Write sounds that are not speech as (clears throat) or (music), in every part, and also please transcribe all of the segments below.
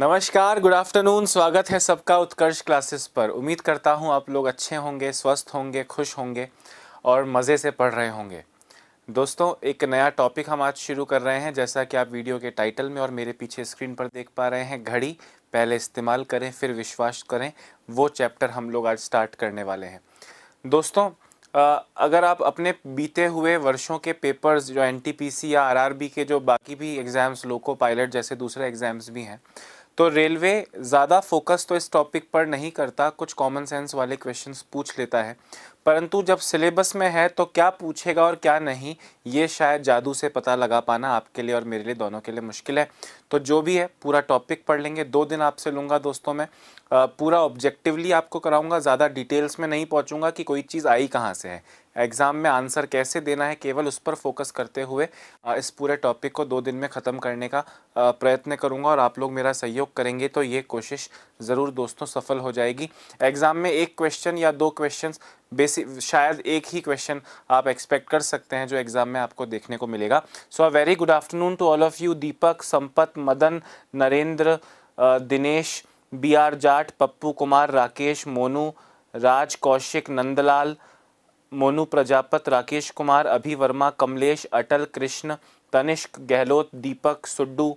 नमस्कार good afternoon स्वागत है सबका उत्कर्ष क्लासेस पर उम्मीद करता हूँ आप लोग अच्छे होंगे स्वस्थ होंगे खुश होंगे और मज़े से पढ़ रहे होंगे दोस्तों एक नया टॉपिक हम आज शुरू कर रहे हैं जैसा कि आप वीडियो के टाइटल में और मेरे पीछे स्क्रीन पर देख पा रहे हैं घड़ी पहले इस्तेमाल करें फिर विश्वास करें वो चैप्टर हम लोग आज स्टार्ट करने वाले हैं दोस्तों अगर आप अपने बीते हुए वर्षों के पेपर्स जो एन या आर के जो बाकी भी एग्ज़ाम्स लोको पायलट जैसे दूसरे एग्ज़ाम्स भी हैं तो रेलवे ज़्यादा फोकस तो इस टॉपिक पर नहीं करता कुछ कॉमन सेंस वाले क्वेश्चंस पूछ लेता है परंतु जब सिलेबस में है तो क्या पूछेगा और क्या नहीं ये शायद जादू से पता लगा पाना आपके लिए और मेरे लिए दोनों के लिए मुश्किल है तो जो भी है पूरा टॉपिक पढ़ लेंगे दो दिन आपसे लूँगा दोस्तों मैं पूरा ऑब्जेक्टिवली आपको कराऊंगा ज़्यादा डिटेल्स में नहीं पहुँचूंगा कि कोई चीज़ आई कहाँ से है एग्ज़ाम में आंसर कैसे देना है केवल उस पर फोकस करते हुए इस पूरे टॉपिक को दो दिन में ख़त्म करने का प्रयत्न करूंगा और आप लोग मेरा सहयोग करेंगे तो ये कोशिश ज़रूर दोस्तों सफल हो जाएगी एग्ज़ाम में एक क्वेश्चन या दो क्वेश्चंस बेसिक शायद एक ही क्वेश्चन आप एक्सपेक्ट कर सकते हैं जो एग्ज़ाम में आपको देखने को मिलेगा so a very good afternoon to all of you Deepak Sampat Madan Narendra Dinesh B R Jat Pappu Kumar Rakesh Monu Raj Kaushik Nandlal Monu Prajapat Rakesh Kumar Abhi Verma Kamlesh अटल कृष्ण तनिष्क गहलोत दीपक सुड्डू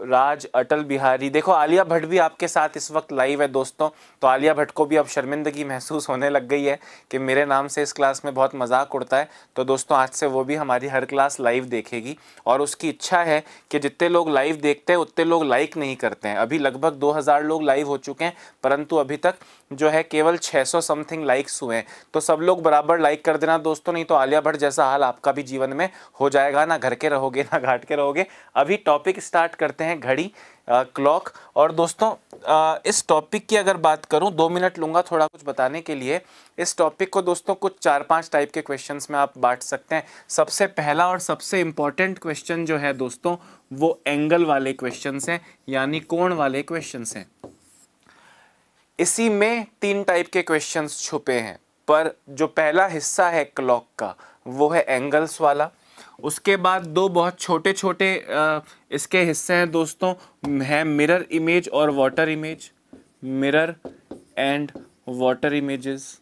राज अटल बिहारी देखो आलिया भट्ट भी आपके साथ इस वक्त लाइव है दोस्तों तो आलिया भट्ट को भी अब शर्मिंदगी महसूस होने लग गई है कि मेरे नाम से इस क्लास में बहुत मजाक उड़ता है तो दोस्तों आज से वो भी हमारी हर क्लास लाइव देखेगी और उसकी इच्छा है कि जितने लोग लाइव देखते हैं उतने लोग लाइक नहीं करते हैं अभी लगभग दो लोग लाइव हो चुके हैं परंतु अभी तक जो है केवल छः समथिंग लाइक्स हुए हैं तो सब लोग बराबर लाइक कर देना दोस्तों नहीं तो आलिया भट्ट जैसा हाल आपका भी जीवन में हो जाएगा ना घर के रहोगे ना घाट के रहोगे अभी टॉपिक स्टार्ट करते हैं कहते हैं घड़ी क्लॉक और दोस्तों आ, इस टॉपिक की अगर बात करूं दो मिनट लूंगा थोड़ा कुछ बताने के लिए इस टॉपिक को दोस्तों कुछ चार पांच टाइप के क्वेश्चंस में आप बांट सकते हैं सबसे पहला और सबसे इम्पॉर्टेंट क्वेश्चन जो है दोस्तों वो एंगल वाले क्वेश्चन हैं यानी कोण वाले क्वेश्चन हैं इसी में तीन टाइप के क्वेश्चन छुपे हैं पर जो पहला हिस्सा है क्लॉक का वो है एंगल्स वाला उसके बाद दो बहुत छोटे छोटे इसके हिस्से हैं दोस्तों है मिरर इमेज और water image mirror and water images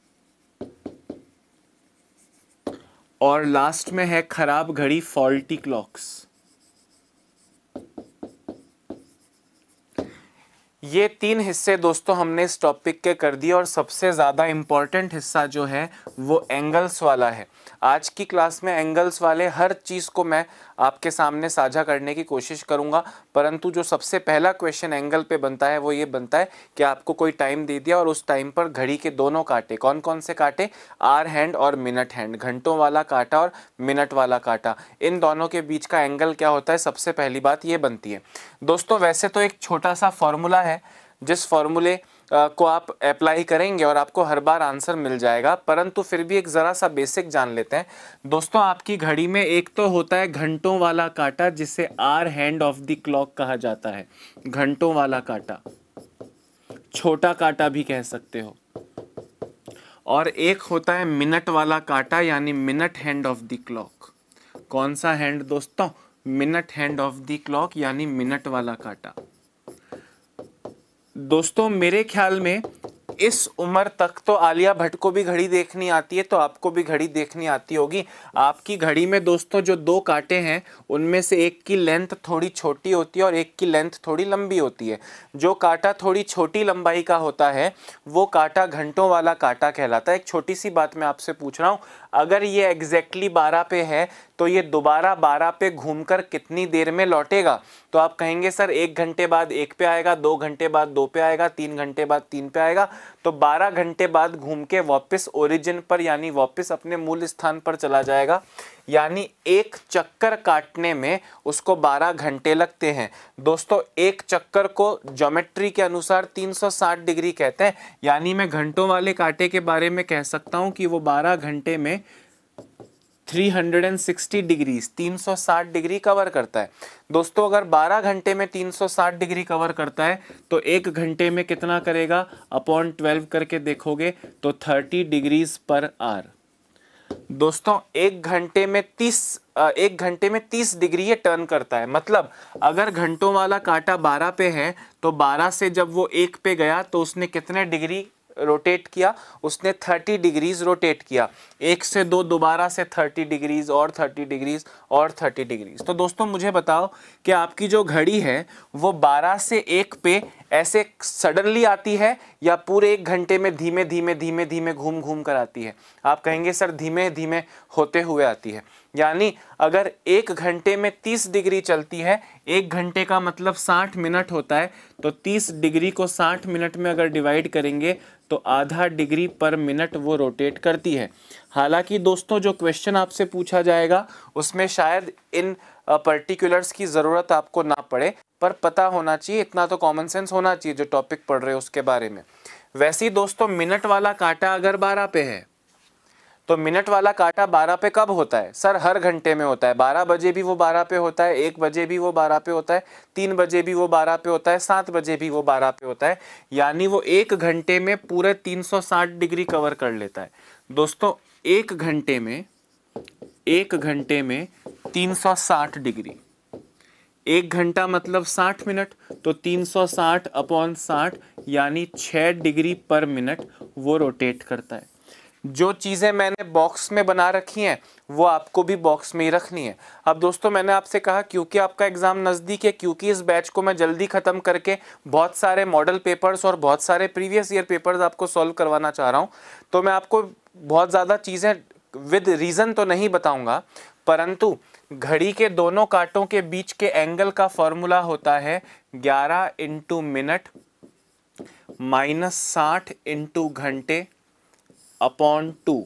और लास्ट में है खराब घड़ी फॉल्टी क्लॉक्स ये तीन हिस्से दोस्तों हमने इस टॉपिक के कर दिए और सबसे ज़्यादा इम्पॉर्टेंट हिस्सा जो है वो एंगल्स वाला है आज की क्लास में एंगल्स वाले हर चीज़ को मैं आपके सामने साझा करने की कोशिश करूँगा परंतु जो सबसे पहला क्वेश्चन एंगल पे बनता है वो ये बनता है कि आपको कोई टाइम दे दिया और उस टाइम पर घड़ी के दोनों काटे कौन कौन से काटे आर हैंड और मिनट हैंड घंटों वाला कांटा और मिनट वाला कांटा इन दोनों के बीच का एंगल क्या होता है सबसे पहली बात ये बनती है दोस्तों वैसे तो एक छोटा सा फॉर्मूला है जिस फॉर्मूले को आप अप्लाई करेंगे और आपको हर बार आंसर मिल जाएगा परंतु फिर भी एक ज़रा सा बेसिक जान लेते हैं दोस्तों आपकी घड़ी में एक तो होता है घंटों वाला काटा जिसे hour hand of the clock कहा जाता है घंटों वाला काटा छोटा काटा भी कह सकते हो और एक होता है मिनट वाला काटा यानी minute hand of the clock कौन सा हैंड दोस्तों minute hand of the clock यानी मिनट वाला काटा दोस्तों मेरे ख्याल में इस उम्र तक तो आलिया भट्ट को भी घड़ी देखनी आती है तो आपको भी घड़ी देखनी आती होगी आपकी घड़ी में दोस्तों जो दो कांटे हैं उनमें से एक की लेंथ थोड़ी छोटी होती है और एक की लेंथ थोड़ी लंबी होती है जो कांटा थोड़ी छोटी लंबाई का होता है वो कांटा घंटों वाला कांटा कहलाता है एक छोटी सी बात मैं आपसे पूछ रहा हूँ अगर ये एग्जैक्टली बारह पे है तो ये दोबारा बारह पे घूमकर कितनी देर में लौटेगा तो आप कहेंगे सर एक घंटे बाद एक पे आएगा दो घंटे बाद दो पे आएगा तीन घंटे बाद तीन पे आएगा तो बारह घंटे बाद घूम के वापस ओरिजिन पर यानी वापस अपने मूल स्थान पर चला जाएगा यानी एक चक्कर काटने में उसको 12 घंटे लगते हैं दोस्तों एक चक्कर को ज्योमेट्री के अनुसार 360 डिग्री कहते हैं यानी मैं घंटों वाले कांटे के बारे में कह सकता हूँ कि वो 12 घंटे में 360 डिग्रीज 360 डिग्री कवर करता है दोस्तों अगर 12 घंटे में 360 डिग्री कवर करता है तो एक घंटे में कितना करेगा अपॉन 12 करके देखोगे तो 30 डिग्रीज पर आर दोस्तों एक घंटे में तीस एक घंटे में तीस डिग्री ये टर्न करता है मतलब अगर घंटों वाला कांटा बारह पे है तो बारह से जब वो एक पे गया तो उसने कितने डिग्री रोटेट किया उसने थर्टी डिग्रीज रोटेट किया एक से दो दोबारा से थर्टी डिग्रीज और थर्टी डिग्रीज और थर्टी डिग्रीज तो दोस्तों मुझे बताओ कि आपकी जो घड़ी है वो बारह से एक पे ऐसे सडनली आती है या पूरे एक घंटे में धीमे धीमे धीमे धीमे घूम घूम कर आती है आप कहेंगे सर धीमे धीमे होते हुए आती है यानी अगर एक घंटे में तीस डिग्री चलती है एक घंटे का मतलब साठ मिनट होता है तो तीस डिग्री को साठ मिनट में अगर डिवाइड करेंगे तो आधा डिग्री पर मिनट वो रोटेट करती है हालांकि दोस्तों जो क्वेश्चन आपसे पूछा जाएगा उसमें शायद इन पर्टिकुलर्स की ज़रूरत आपको ना पड़े पर पता होना चाहिए इतना तो कॉमन सेंस होना चाहिए जो टॉपिक पढ़ रहे हो उसके बारे में वैसे ही दोस्तों मिनट वाला कांटा अगर बारह पे है तो मिनट वाला कांटा बारह पे कब होता है सर हर घंटे में होता है बारह बजे भी वो बारह पे होता है एक बजे भी वो बारह पे होता है तीन बजे भी वो बारह पे होता है सात बजे भी वो बारह पे होता है यानी वो एक घंटे में पूरे तीन सौ साठ डिग्री कवर कर लेता है दोस्तों एक घंटे में एक घंटे में 360 डिग्री एक घंटा मतलब 60 मिनट तो 360 अपॉन 60 यानी 6 डिग्री पर मिनट वो रोटेट करता है जो चीज़ें मैंने बॉक्स में बना रखी हैं वो आपको भी बॉक्स में ही रखनी है अब दोस्तों मैंने आपसे कहा क्योंकि आपका एग्ज़ाम नज़दीक है क्योंकि इस बैच को मैं जल्दी ख़त्म करके बहुत सारे मॉडल पेपर्स और बहुत सारे प्रीवियस ईयर पेपर्स आपको सॉल्व करवाना चाह रहा हूँ तो मैं आपको बहुत ज़्यादा चीज़ें विद रीज़न तो नहीं बताऊंगा परंतु घड़ी के दोनों कांटों के बीच के एंगल का फॉर्मूला होता है 11 इंटू मिनट माइनस साठ इंटू घंटे अपॉन टू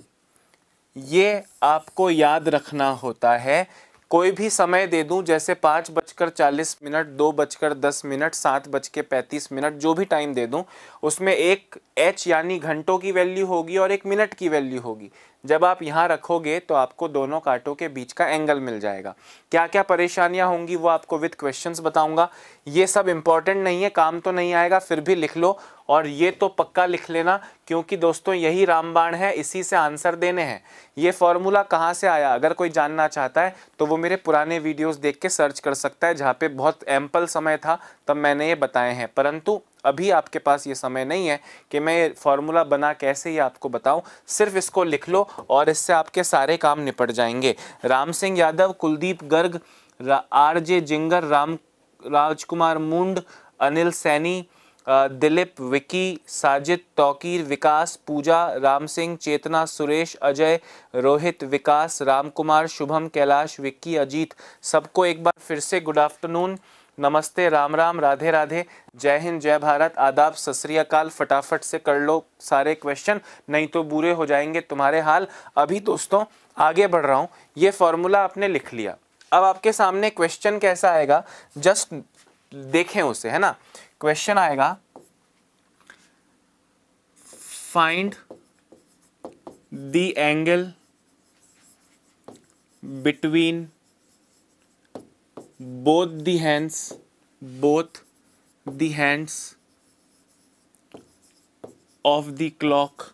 ये आपको याद रखना होता है कोई भी समय दे दूं जैसे पाँच बजकर चालीस मिनट दो बजकर दस मिनट सात बज के पैंतीस मिनट जो भी टाइम दे दूं उसमें एक एच यानी घंटों की वैल्यू होगी और एक मिनट की वैल्यू होगी जब आप यहाँ रखोगे तो आपको दोनों कांटों के बीच का एंगल मिल जाएगा क्या क्या परेशानियाँ होंगी वो आपको विथ क्वेश्चन बताऊँगा ये सब इम्पॉर्टेंट नहीं है काम तो नहीं आएगा फिर भी लिख लो और ये तो पक्का लिख लेना क्योंकि दोस्तों यही रामबाण है इसी से आंसर देने हैं ये फॉर्मूला कहाँ से आया अगर कोई जानना चाहता है तो वो मेरे पुराने वीडियोस देख के सर्च कर सकता है जहाँ पे बहुत एम्पल समय था तब मैंने ये बताए हैं परंतु अभी आपके पास ये समय नहीं है कि मैं फार्मूला बना कैसे ही आपको बताऊं सिर्फ इसको लिख लो और इससे आपके सारे काम निपट जाएंगे राम सिंह यादव कुलदीप गर्ग आर जे जिंगर राम राजकुमार मुंड अनिल सैनी दिलीप विकी साजिद तौकीर विकास पूजा राम सिंह चेतना सुरेश अजय रोहित विकास राम कुमार शुभम कैलाश विक्की अजीत सबको एक बार फिर से गुड आफ्टरनून नमस्ते राम राम राधे राधे जय हिंद जय भारत आदाब सतरियाकाल फटाफट से कर लो सारे क्वेश्चन नहीं तो बुरे हो जाएंगे तुम्हारे हाल अभी दोस्तों आगे बढ़ रहा हूँ ये फॉर्मूला आपने लिख लिया अब आपके सामने क्वेश्चन कैसा आएगा जस्ट देखें उसे है ना क्वेश्चन आएगा find the angle between both the hands both the hands of the clock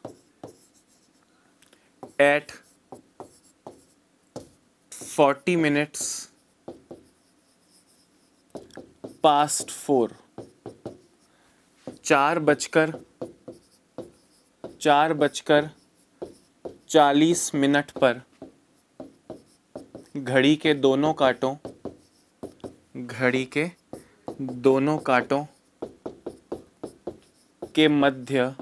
at 40 minutes past 4 चार बजकर चार बजकर चालीस मिनट पर घड़ी के दोनों कांटों घड़ी के दोनों कांटों के मध्य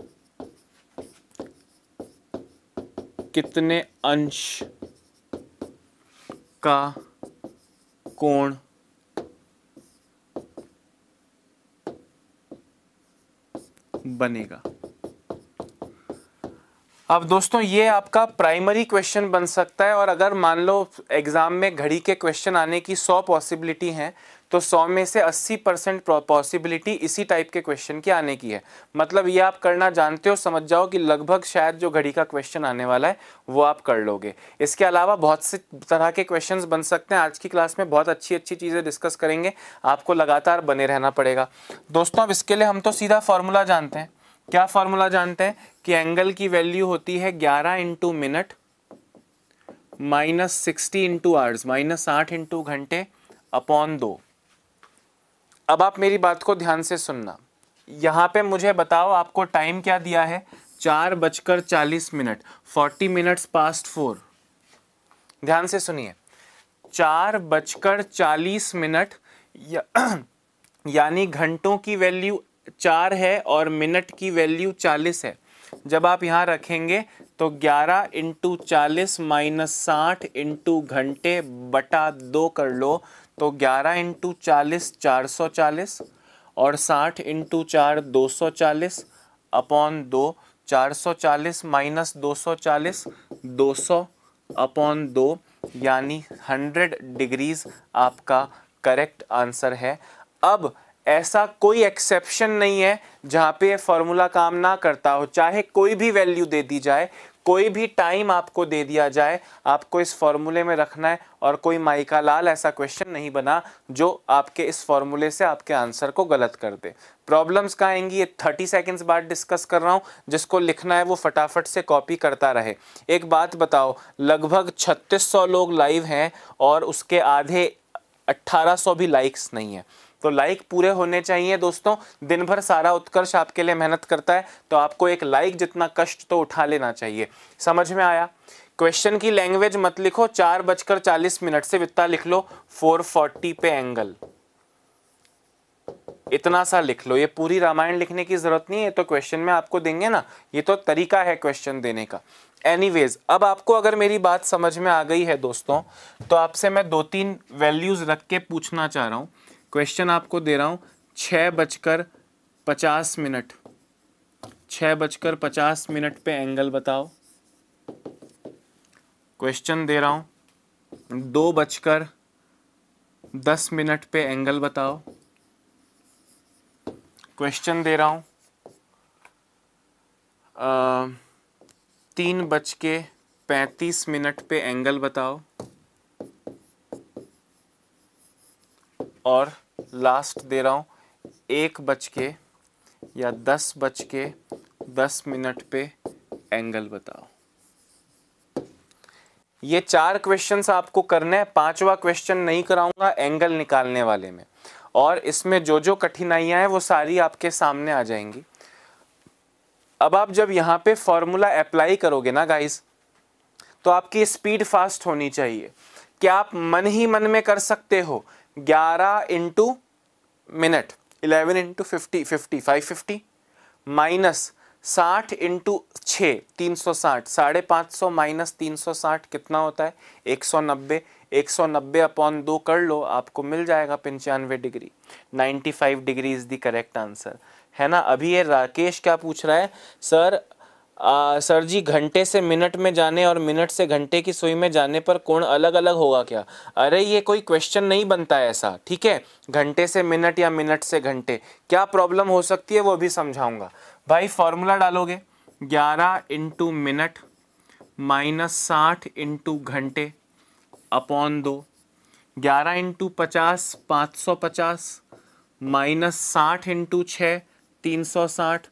कितने अंश का कोण बनेगा अब दोस्तों ये आपका प्राइमरी क्वेश्चन बन सकता है और अगर मान लो एग्ज़ाम में घड़ी के क्वेश्चन आने की 100 पॉसिबिलिटी हैं तो 100 में से 80 परसेंट पॉसिबिलिटी इसी टाइप के क्वेश्चन की आने की है मतलब ये आप करना जानते हो समझ जाओ कि लगभग शायद जो घड़ी का क्वेश्चन आने वाला है वो आप कर लोगे इसके अलावा बहुत से तरह के क्वेश्चंस बन सकते हैं आज की क्लास में बहुत अच्छी अच्छी चीज़ें डिस्कस करेंगे आपको लगातार बने रहना पड़ेगा दोस्तों अब इसके लिए हम तो सीधा फॉर्मूला जानते हैं क्या फॉर्मूला जानते हैं कि एंगल की वैल्यू होती है 11 into minute minus sixty into hours minus साठ इंटू घंटे अपॉन दो अब आप मेरी बात को ध्यान से सुनना यहाँ पे मुझे बताओ आपको टाइम क्या दिया है चार बजकर चालीस minute forty minutes past four ध्यान से सुनिए चार बजकर चालीस मिनट या, (clears throat) यानी घंटों की वैल्यू चार है और मिनट की वैल्यू चालीस है जब आप यहाँ रखेंगे तो 11 इंटू चालीस माइनस साठ इंटू घंटे बटा दो कर लो तो 11 इंटू चालीस चार सौ चालीस और 60 इंटू चार दो सौ चालीस अपॉन दो चार सौ चालीस माइनस दो सौ चालीस दो सौ अपॉन दो यानी हंड्रेड डिग्रीज आपका करेक्ट आंसर है अब ऐसा कोई एक्सेप्शन नहीं है जहाँ पे ये फॉर्मूला काम ना करता हो चाहे कोई भी वैल्यू दे दी जाए कोई भी टाइम आपको दे दिया जाए आपको इस फॉर्मूले में रखना है और कोई माइका लाल ऐसा क्वेश्चन नहीं बना जो आपके इस फॉर्मूले से आपके आंसर को गलत कर दे प्रॉब्लम्स का आएंगी ये थर्टी सेकेंड्स बाद डिस्कस कर रहा हूँ जिसको लिखना है वो फटाफट से कॉपी करता रहे एक बात बताओ लगभग छत्तीस लोग लाइव हैं और उसके आधे अट्ठारह भी लाइक्स नहीं है तो लाइक पूरे होने चाहिए दोस्तों दिन भर सारा उत्कर्ष आपके लिए मेहनत करता है तो आपको एक लाइक जितना कष्ट तो उठा लेना चाहिए समझ में आया क्वेश्चन की लैंग्वेज मत लिखो चार बजकर चालीस मिनट से वित्ता लिख लो फोर फोर्टी पे एंगल इतना सा लिख लो ये पूरी रामायण लिखने की जरूरत नहीं है तो क्वेश्चन में आपको देंगे ना ये तो तरीका है क्वेश्चन देने का एनीवेज अब आपको अगर मेरी बात समझ में आ गई है दोस्तों तो आपसे मैं दो तीन वैल्यूज रख के पूछना चाह रहा हूँ क्वेश्चन आपको दे रहा हूँ छ बजकर पचास मिनट छ बजकर पचास मिनट पे एंगल बताओ क्वेश्चन दे रहा हूँ दो बजकर दस मिनट पे एंगल बताओ क्वेश्चन दे रहा हूँ तीन बज के पैंतीस मिनट पे एंगल बताओ और लास्ट दे रहा हूँ एक बज के या दस बज के दस मिनट पे एंगल बताओ ये चार क्वेश्चंस आपको करने हैं पांचवा क्वेश्चन नहीं कराऊंगा एंगल निकालने वाले में और इसमें जो जो कठिनाइयां हैं वो सारी आपके सामने आ जाएंगी अब आप जब यहाँ पे फॉर्मूला अप्लाई करोगे ना गाइस तो आपकी स्पीड फास्ट होनी चाहिए क्या आप मन ही मन में कर सकते हो ग्यारह into minute eleven into fifty fifty five fifty minus साठ इंटू छ तीन सौ साठ साढ़े पाँच सौ माइनस तीन सौ साठ कितना होता है एक सौ नब्बे एक सौ नब्बे अपॉन दो कर लो आपको मिल जाएगा पंचानवे degree ninety five degree is the correct answer है ना अभी ये राकेश क्या पूछ रहा है सर आ, सर जी घंटे से मिनट में जाने और मिनट से घंटे की सुई में जाने पर कोण अलग अलग होगा क्या अरे ये कोई क्वेश्चन नहीं बनता है ऐसा ठीक है घंटे से मिनट या मिनट से घंटे क्या प्रॉब्लम हो सकती है वो भी समझाऊंगा भाई फॉर्मूला डालोगे ग्यारह इंटू मिनट माइनस साठ इंटू घंटे अपॉन दो ग्यारह इंटू पचास पाँच सौ पचास माइनस साठ इंटू छः तीन सौ साठ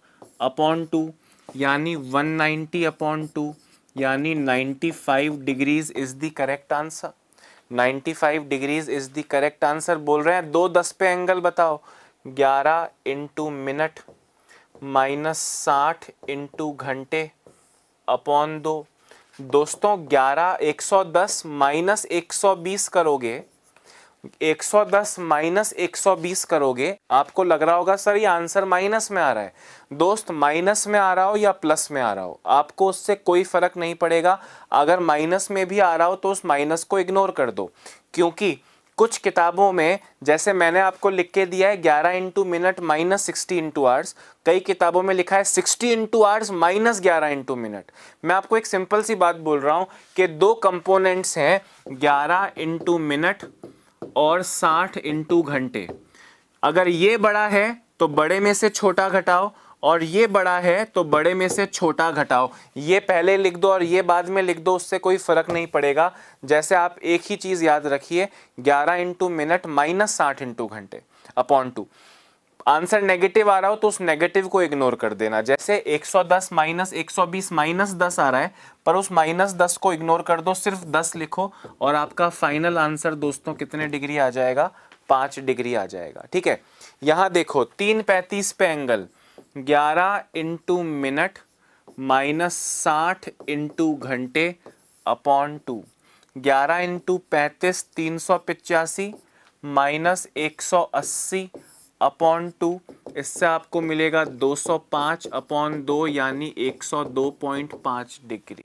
अपॉन टू यानी 190 नाइन्टी अपॉन टू यानी 95 degrees is the correct answer 95 degrees is the correct answer बोल रहे हैं दो दस पे एंगल बताओ 11 इंटू मिनट माइनस साठ इंटू घंटे अपॉन दो दोस्तों 11 110 माइनस एक करोगे 110 माइनस 120 करोगे आपको लग रहा होगा सर ये आंसर माइनस में आ रहा है दोस्त माइनस में आ रहा हो या प्लस में आ रहा हो आपको उससे कोई फर्क नहीं पड़ेगा अगर माइनस में भी आ रहा हो तो उस माइनस को इग्नोर कर दो क्योंकि कुछ किताबों में जैसे मैंने आपको लिख के दिया है ग्यारह into minute minus sixty into hours कई किताबों में लिखा है सिक्सटी इंटू आवर्स माइनस ग्यारह इंटू मिनट मैं आपको एक सिंपल सी बात बोल रहा हूँ कि दो कंपोनेंट्स हैं ग्यारह इंटू मिनट और 60 इंटू घंटे अगर ये बड़ा है तो बड़े में से छोटा घटाओ और ये बड़ा है तो बड़े में से छोटा घटाओ ये पहले लिख दो और ये बाद में लिख दो उससे कोई फ़र्क नहीं पड़ेगा जैसे आप एक ही चीज़ याद रखिए 11 इंटू मिनट माइनस साठ इंटू घंटे अपॉन टू आंसर नेगेटिव आ रहा हो तो उस नेगेटिव को इग्नोर कर देना जैसे 110 माइनस एक माइनस दस आ रहा है पर उस माइनस दस को इग्नोर कर दो सिर्फ दस लिखो और आपका फाइनल आंसर दोस्तों कितने डिग्री आ जाएगा पाँच डिग्री आ जाएगा ठीक है यहाँ देखो तीन पैंतीस पे एंगल ग्यारह इंटू मिनट माइनस साठ इंटू घंटे अपॉन टू ग्यारह इंटू पैंतीस तीन सौ पिचासी माइनस एक सौ अस्सी अपॉन टू इससे आपको मिलेगा 205 अपॉन दो यानी 102.5 डिग्री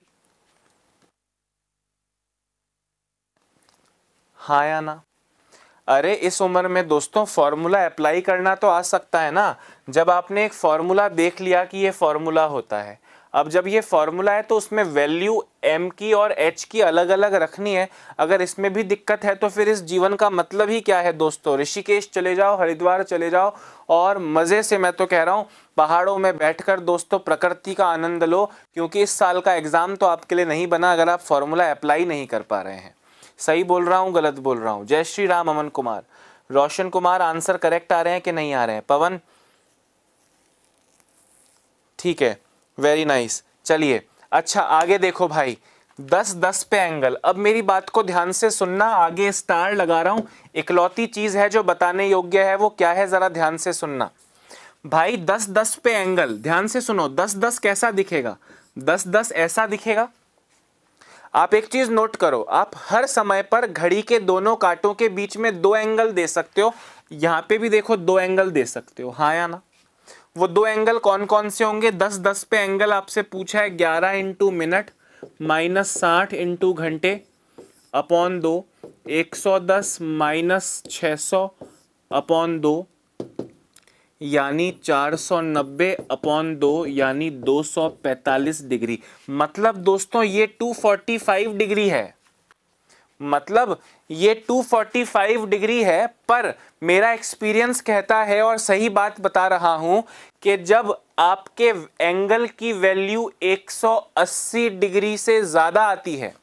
हाँ या ना अरे इस उम्र में दोस्तों फॉर्मूला अप्लाई करना तो आ सकता है ना जब आपने एक फॉर्मूला देख लिया कि ये फॉर्मूला होता है अब जब ये फॉर्मूला है तो उसमें वैल्यू एम की और एच की अलग अलग रखनी है अगर इसमें भी दिक्कत है तो फिर इस जीवन का मतलब ही क्या है दोस्तों ऋषिकेश चले जाओ हरिद्वार चले जाओ और मज़े से मैं तो कह रहा हूँ पहाड़ों में बैठकर दोस्तों प्रकृति का आनंद लो क्योंकि इस साल का एग्ज़ाम तो आपके लिए नहीं बना अगर आप फॉर्मूला अप्लाई नहीं कर पा रहे हैं सही बोल रहा हूँ गलत बोल रहा हूँ जय श्री राम अमन कुमार रोशन कुमार आंसर करेक्ट आ रहे हैं कि नहीं आ रहे हैं पवन ठीक है वेरी नाइस चलिए अच्छा आगे देखो भाई दस दस पे एंगल अब मेरी बात को ध्यान से सुनना आगे स्टार लगा रहा हूं इकलौती चीज़ है जो बताने योग्य है वो क्या है ज़रा ध्यान से सुनना भाई दस दस पे एंगल ध्यान से सुनो दस दस कैसा दिखेगा दस दस ऐसा दिखेगा आप एक चीज नोट करो आप हर समय पर घड़ी के दोनों कांटों के बीच में दो एंगल दे सकते हो यहाँ पे भी देखो दो एंगल दे सकते हो हाँ या ना वो दो एंगल कौन कौन से होंगे दस दस पे एंगल आपसे पूछा है ग्यारह इंटू मिनट माइनस साठ इंटू घंटे अपॉन दो एक सौ दस माइनस छः सौ अपॉन दो यानी चार सौ नब्बे अपॉन दो यानी दो सौ पैंतालीस डिग्री मतलब दोस्तों ये टू फोर्टी फाइव डिग्री है मतलब ये 245 डिग्री है पर मेरा एक्सपीरियंस कहता है और सही बात बता रहा हूँ कि जब आपके एंगल की वैल्यू 180 डिग्री से ज़्यादा आती है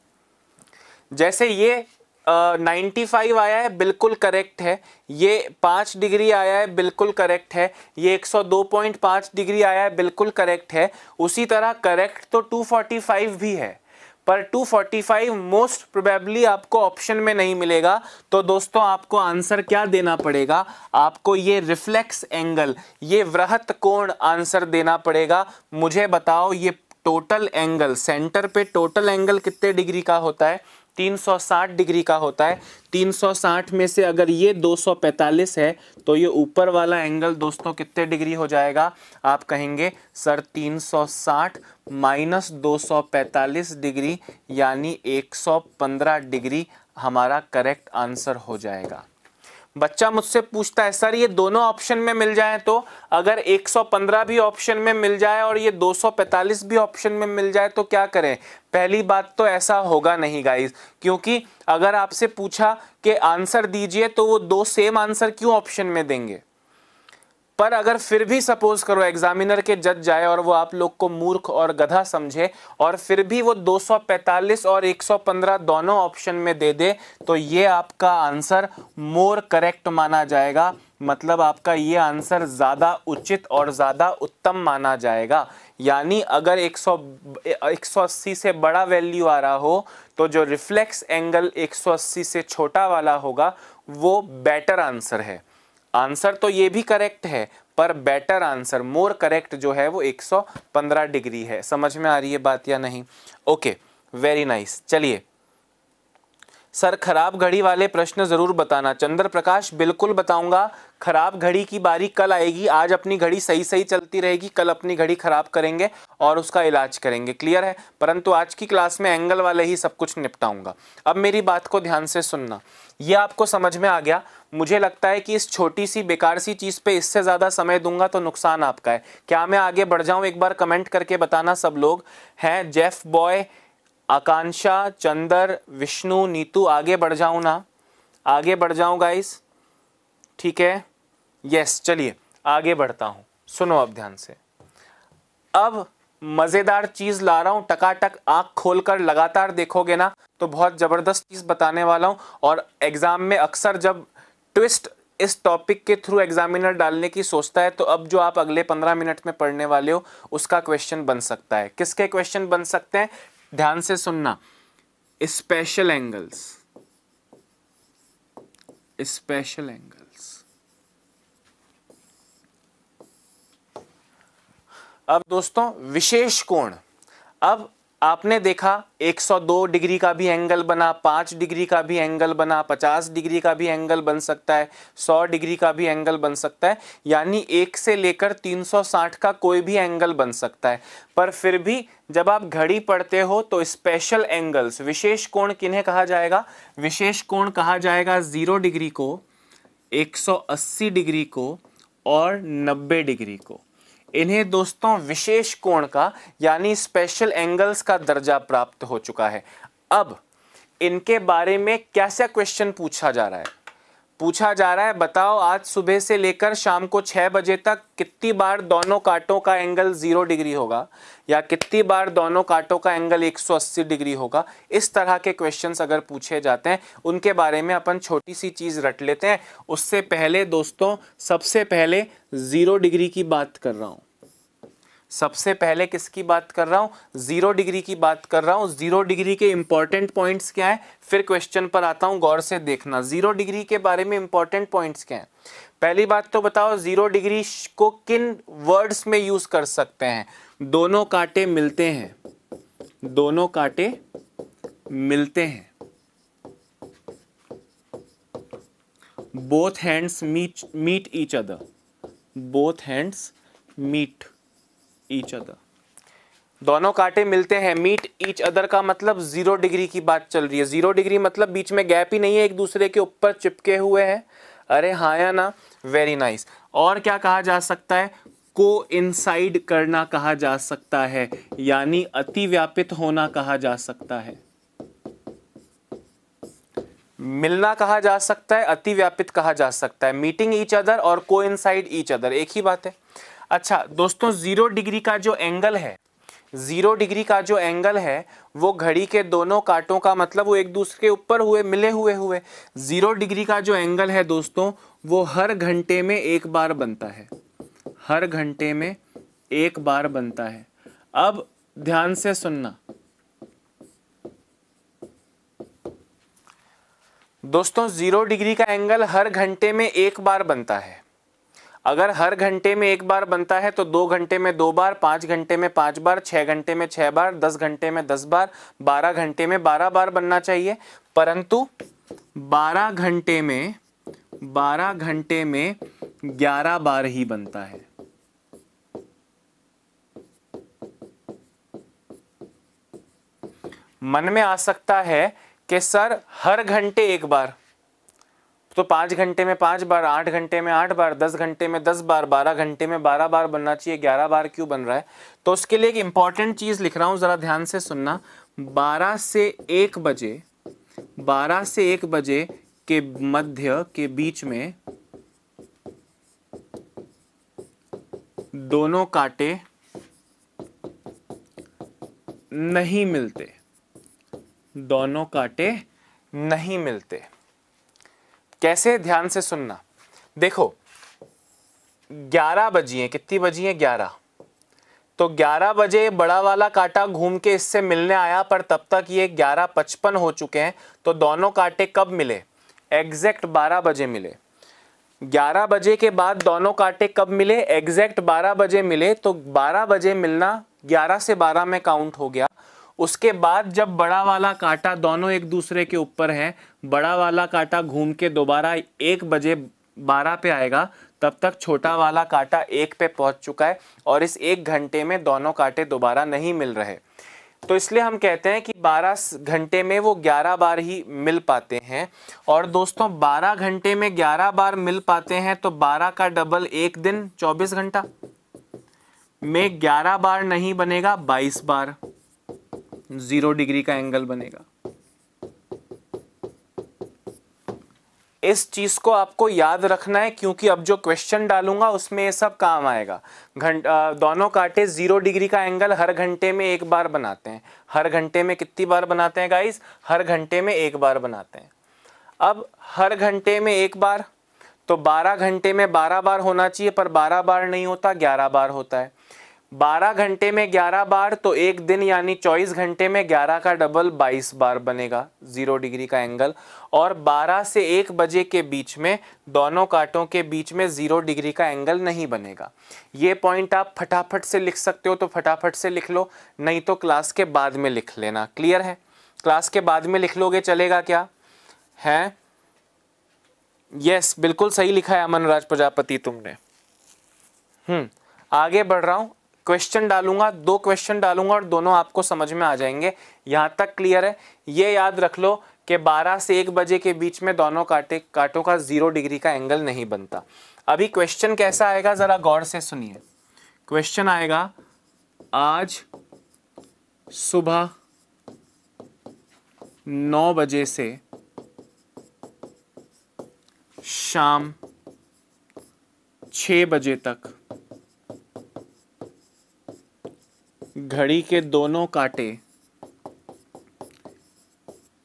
जैसे ये नाइन्टी uh, फाइव आया है बिल्कुल करेक्ट है ये पाँच डिग्री आया है बिल्कुल करेक्ट है ये एक सौ दो पॉइंट पाँच डिग्री आया है बिल्कुल करेक्ट है उसी तरह करेक्ट तो टू फोर्टी फाइव भी है पर 245 मोस्ट प्रोबेबली आपको ऑप्शन में नहीं मिलेगा तो दोस्तों आपको आंसर क्या देना पड़ेगा आपको ये रिफ्लेक्स एंगल ये वृहत कोण आंसर देना पड़ेगा मुझे बताओ ये टोटल एंगल सेंटर पे टोटल एंगल कितने डिग्री का होता है 360 डिग्री का होता है 360 में से अगर ये 245 है तो ये ऊपर वाला एंगल दोस्तों कितने डिग्री हो जाएगा आप कहेंगे सर 360 माइनस दो डिग्री यानी 115 डिग्री हमारा करेक्ट आंसर हो जाएगा बच्चा मुझसे पूछता है सर ये दोनों ऑप्शन में मिल जाए तो अगर 115 भी ऑप्शन में मिल जाए और ये 245 भी ऑप्शन में मिल जाए तो क्या करें पहली बात तो ऐसा होगा नहीं गाइज क्योंकि अगर आपसे पूछा कि आंसर दीजिए तो वो दो सेम आंसर क्यों ऑप्शन में देंगे पर अगर फिर भी सपोज करो एग्जामिनर के जज जाए और वो आप लोग को मूर्ख और गधा समझे और फिर भी वो 245 और 115 दोनों ऑप्शन में दे दे तो ये आपका आंसर मोर करेक्ट माना जाएगा मतलब आपका ये आंसर ज़्यादा उचित और ज़्यादा उत्तम माना जाएगा यानी अगर 100 180 से बड़ा वैल्यू आ रहा हो तो जो रिफ्लेक्स एंगल 180 से छोटा वाला होगा वो बेटर आंसर है आंसर तो ये भी करेक्ट है पर बेटर आंसर मोर करेक्ट जो है वो 115 डिग्री है समझ में आ रही है बात या नहीं ओके वेरी नाइस चलिए सर खराब घड़ी वाले प्रश्न ज़रूर बताना चंद्र प्रकाश बिल्कुल बताऊंगा खराब घड़ी की बारी कल आएगी आज अपनी घड़ी सही सही चलती रहेगी कल अपनी घड़ी खराब करेंगे और उसका इलाज करेंगे क्लियर है परंतु आज की क्लास में एंगल वाले ही सब कुछ निपटाऊंगा अब मेरी बात को ध्यान से सुनना ये आपको समझ में आ गया मुझे लगता है कि इस छोटी सी बेकार सी चीज़ पे इससे ज़्यादा समय दूंगा तो नुकसान आपका है क्या मैं आगे बढ़ जाऊं एक बार कमेंट करके बताना सब लोग हैं जेफ बॉय आकांक्षा चंदर विष्णु नीतू आगे बढ़ जाऊं ना आगे बढ़ जाऊं गाइस ठीक है यस चलिए आगे बढ़ता हूं सुनो अब ध्यान से अब मज़ेदार चीज़ ला रहा हूं टकाटक आंख खोलकर लगातार देखोगे ना तो बहुत ज़बरदस्त चीज़ बताने वाला हूँ और एग्ज़ाम में अक्सर जब ट्विस्ट इस टॉपिक के थ्रू एग्जामिनर डालने की सोचता है तो अब जो आप अगले पंद्रह मिनट में पढ़ने वाले हो उसका क्वेश्चन बन सकता है किसके क्वेश्चन बन सकते हैं ध्यान से सुनना स्पेशल एंगल्स स्पेशल एंगल्स अब दोस्तों विशेष कोण अब आपने देखा 102 डिग्री का भी एंगल बना 5 डिग्री का भी एंगल बना 50 डिग्री का भी एंगल बन सकता है 100 डिग्री का भी एंगल बन सकता है यानी एक से लेकर 360 का कोई भी एंगल बन सकता है पर फिर भी जब आप घड़ी पढ़ते हो तो स्पेशल एंगल्स विशेष कोण किन्हें कहा जाएगा विशेष कोण कहा जाएगा ज़ीरो डिग्री को 180 डिग्री को और 90 डिग्री को इन्हें दोस्तों विशेष कोण का यानी स्पेशल एंगल्स का दर्जा प्राप्त हो चुका है अब इनके बारे में कैसा क्वेश्चन पूछा जा रहा है पूछा जा रहा है बताओ आज सुबह से लेकर शाम को छः बजे तक कितनी बार दोनों कांटों का एंगल ज़ीरो डिग्री होगा या कितनी बार दोनों कांटों का एंगल 180 डिग्री होगा इस तरह के क्वेश्चंस अगर पूछे जाते हैं उनके बारे में अपन छोटी सी चीज़ रट लेते हैं उससे पहले दोस्तों सबसे पहले ज़ीरो डिग्री की बात कर रहा हूँ सबसे पहले किसकी बात कर रहा हूँ जीरो डिग्री की बात कर रहा हूँ जीरो डिग्री के इंपॉर्टेंट पॉइंट्स क्या है फिर क्वेश्चन पर आता हूँ गौर से देखना जीरो डिग्री के बारे में इंपॉर्टेंट पॉइंट्स क्या हैं पहली बात तो बताओ जीरो डिग्री को किन वर्ड्स में यूज कर सकते हैं दोनों कांटे मिलते हैं दोनों कांटे मिलते हैं both hands meet meet each other both hands meet each other दोनों कांटे मिलते हैं मीट ईच अदर का मतलब जीरो डिग्री की बात चल रही है जीरो डिग्री मतलब बीच में गैप ही नहीं है एक दूसरे के ऊपर चिपके हुए हैं अरे हाँ या ना वेरी नाइस और क्या कहा जा सकता है को इनसाइड करना कहा जा सकता है यानी अति व्यापित होना कहा जा सकता है मिलना कहा जा सकता है अति व्यापित कहा जा सकता है मीटिंग ईच अदर और को इनसाइड ईच अदर एक ही बात है अच्छा दोस्तों ज़ीरो डिग्री का जो एंगल है ज़ीरो डिग्री का जो एंगल है वो घड़ी के दोनों कांटों का मतलब वो एक दूसरे के ऊपर हुए मिले हुए हुए ज़ीरो डिग्री का जो एंगल है दोस्तों वो हर घंटे में एक बार बनता है हर घंटे में एक बार बनता है अब ध्यान से सुनना दोस्तों ज़ीरो डिग्री का एंगल हर घंटे में एक बार बनता है अगर हर घंटे में एक बार बनता है तो दो घंटे में दो बार पाँच घंटे में पाँच बार छः घंटे में छः बार दस घंटे में दस बार बारह घंटे में बारह बार बनना चाहिए परंतु बारह घंटे में बारह घंटे में ग्यारह बार ही बनता है मन में आ सकता है कि सर हर घंटे एक बार तो पाँच घंटे में पाँच बार आठ घंटे में आठ बार दस घंटे में दस बार बारह घंटे में बारह बार बनना चाहिए ग्यारह बार क्यों बन रहा है तो उसके लिए एक इम्पॉर्टेंट चीज़ लिख रहा हूँ ज़रा ध्यान से सुनना बारह से एक बजे बारह से एक बजे के मध्य के बीच में दोनों कांटे नहीं मिलते दोनों कांटे नहीं मिलते कैसे ध्यान से सुनना देखो ग्यारह बजी कितनी बजी ग्यारह तो ग्यारह बजे बड़ा वाला कांटा घूम के इससे मिलने आया पर तब तक ये ग्यारह पचपन हो चुके हैं तो दोनों कांटे कब मिले एग्जैक्ट बारह बजे मिले ग्यारह बजे के बाद दोनों कांटे कब मिले एग्जैक्ट बारह बजे मिले तो बारह बजे मिलना ग्यारह से बारह में काउंट हो गया उसके बाद जब बड़ा वाला कांटा दोनों एक दूसरे के ऊपर है बड़ा वाला कांटा घूम के दोबारा एक बजे बारह पे आएगा तब तक छोटा वाला कांटा एक पे पहुंच चुका है और इस एक घंटे में दोनों कांटे दोबारा नहीं मिल रहे तो इसलिए हम कहते हैं कि 12 घंटे में वो 11 बार ही मिल पाते हैं और दोस्तों 12 घंटे में 11 बार मिल पाते हैं तो 12 का डबल एक दिन 24 घंटा में 11 बार नहीं बनेगा 22 बार जीरो डिग्री का एंगल बनेगा इस चीज को आपको याद रखना है क्योंकि अब जो क्वेश्चन डालूंगा उसमें ये सब काम आएगा घंट दोनों कांटे जीरो डिग्री का एंगल हर घंटे में एक बार बनाते हैं हर घंटे में कितनी बार बनाते हैं गाइस हर घंटे में एक बार बनाते हैं अब हर घंटे में एक बार तो 12 घंटे में 12 बार होना चाहिए पर 12 बार नहीं होता 11 बार होता है 12 घंटे में 11 बार तो एक दिन यानी 24 घंटे में 11 का डबल 22 बार बनेगा ज़ीरो डिग्री का एंगल और 12 से 1 बजे के बीच में दोनों कांटों के बीच में ज़ीरो डिग्री का एंगल नहीं बनेगा ये पॉइंट आप फटाफट से लिख सकते हो तो फटाफट से लिख लो नहीं तो क्लास के बाद में लिख लेना क्लियर है क्लास के बाद में लिख लोगे चलेगा क्या है यस बिल्कुल सही लिखा है अमन राज प्रजापति तुमने हम्म आगे बढ़ रहा हूँ क्वेश्चन डालूंगा दो क्वेश्चन डालूंगा और दोनों आपको समझ में आ जाएंगे यहाँ तक क्लियर है ये याद रख लो कि 12 से एक बजे के बीच में दोनों काटे काटों का ज़ीरो डिग्री का एंगल नहीं बनता अभी क्वेश्चन कैसा आएगा ज़रा गौर से सुनिए क्वेश्चन आएगा आज सुबह नौ बजे से शाम छ बजे तक घड़ी के दोनों कांटे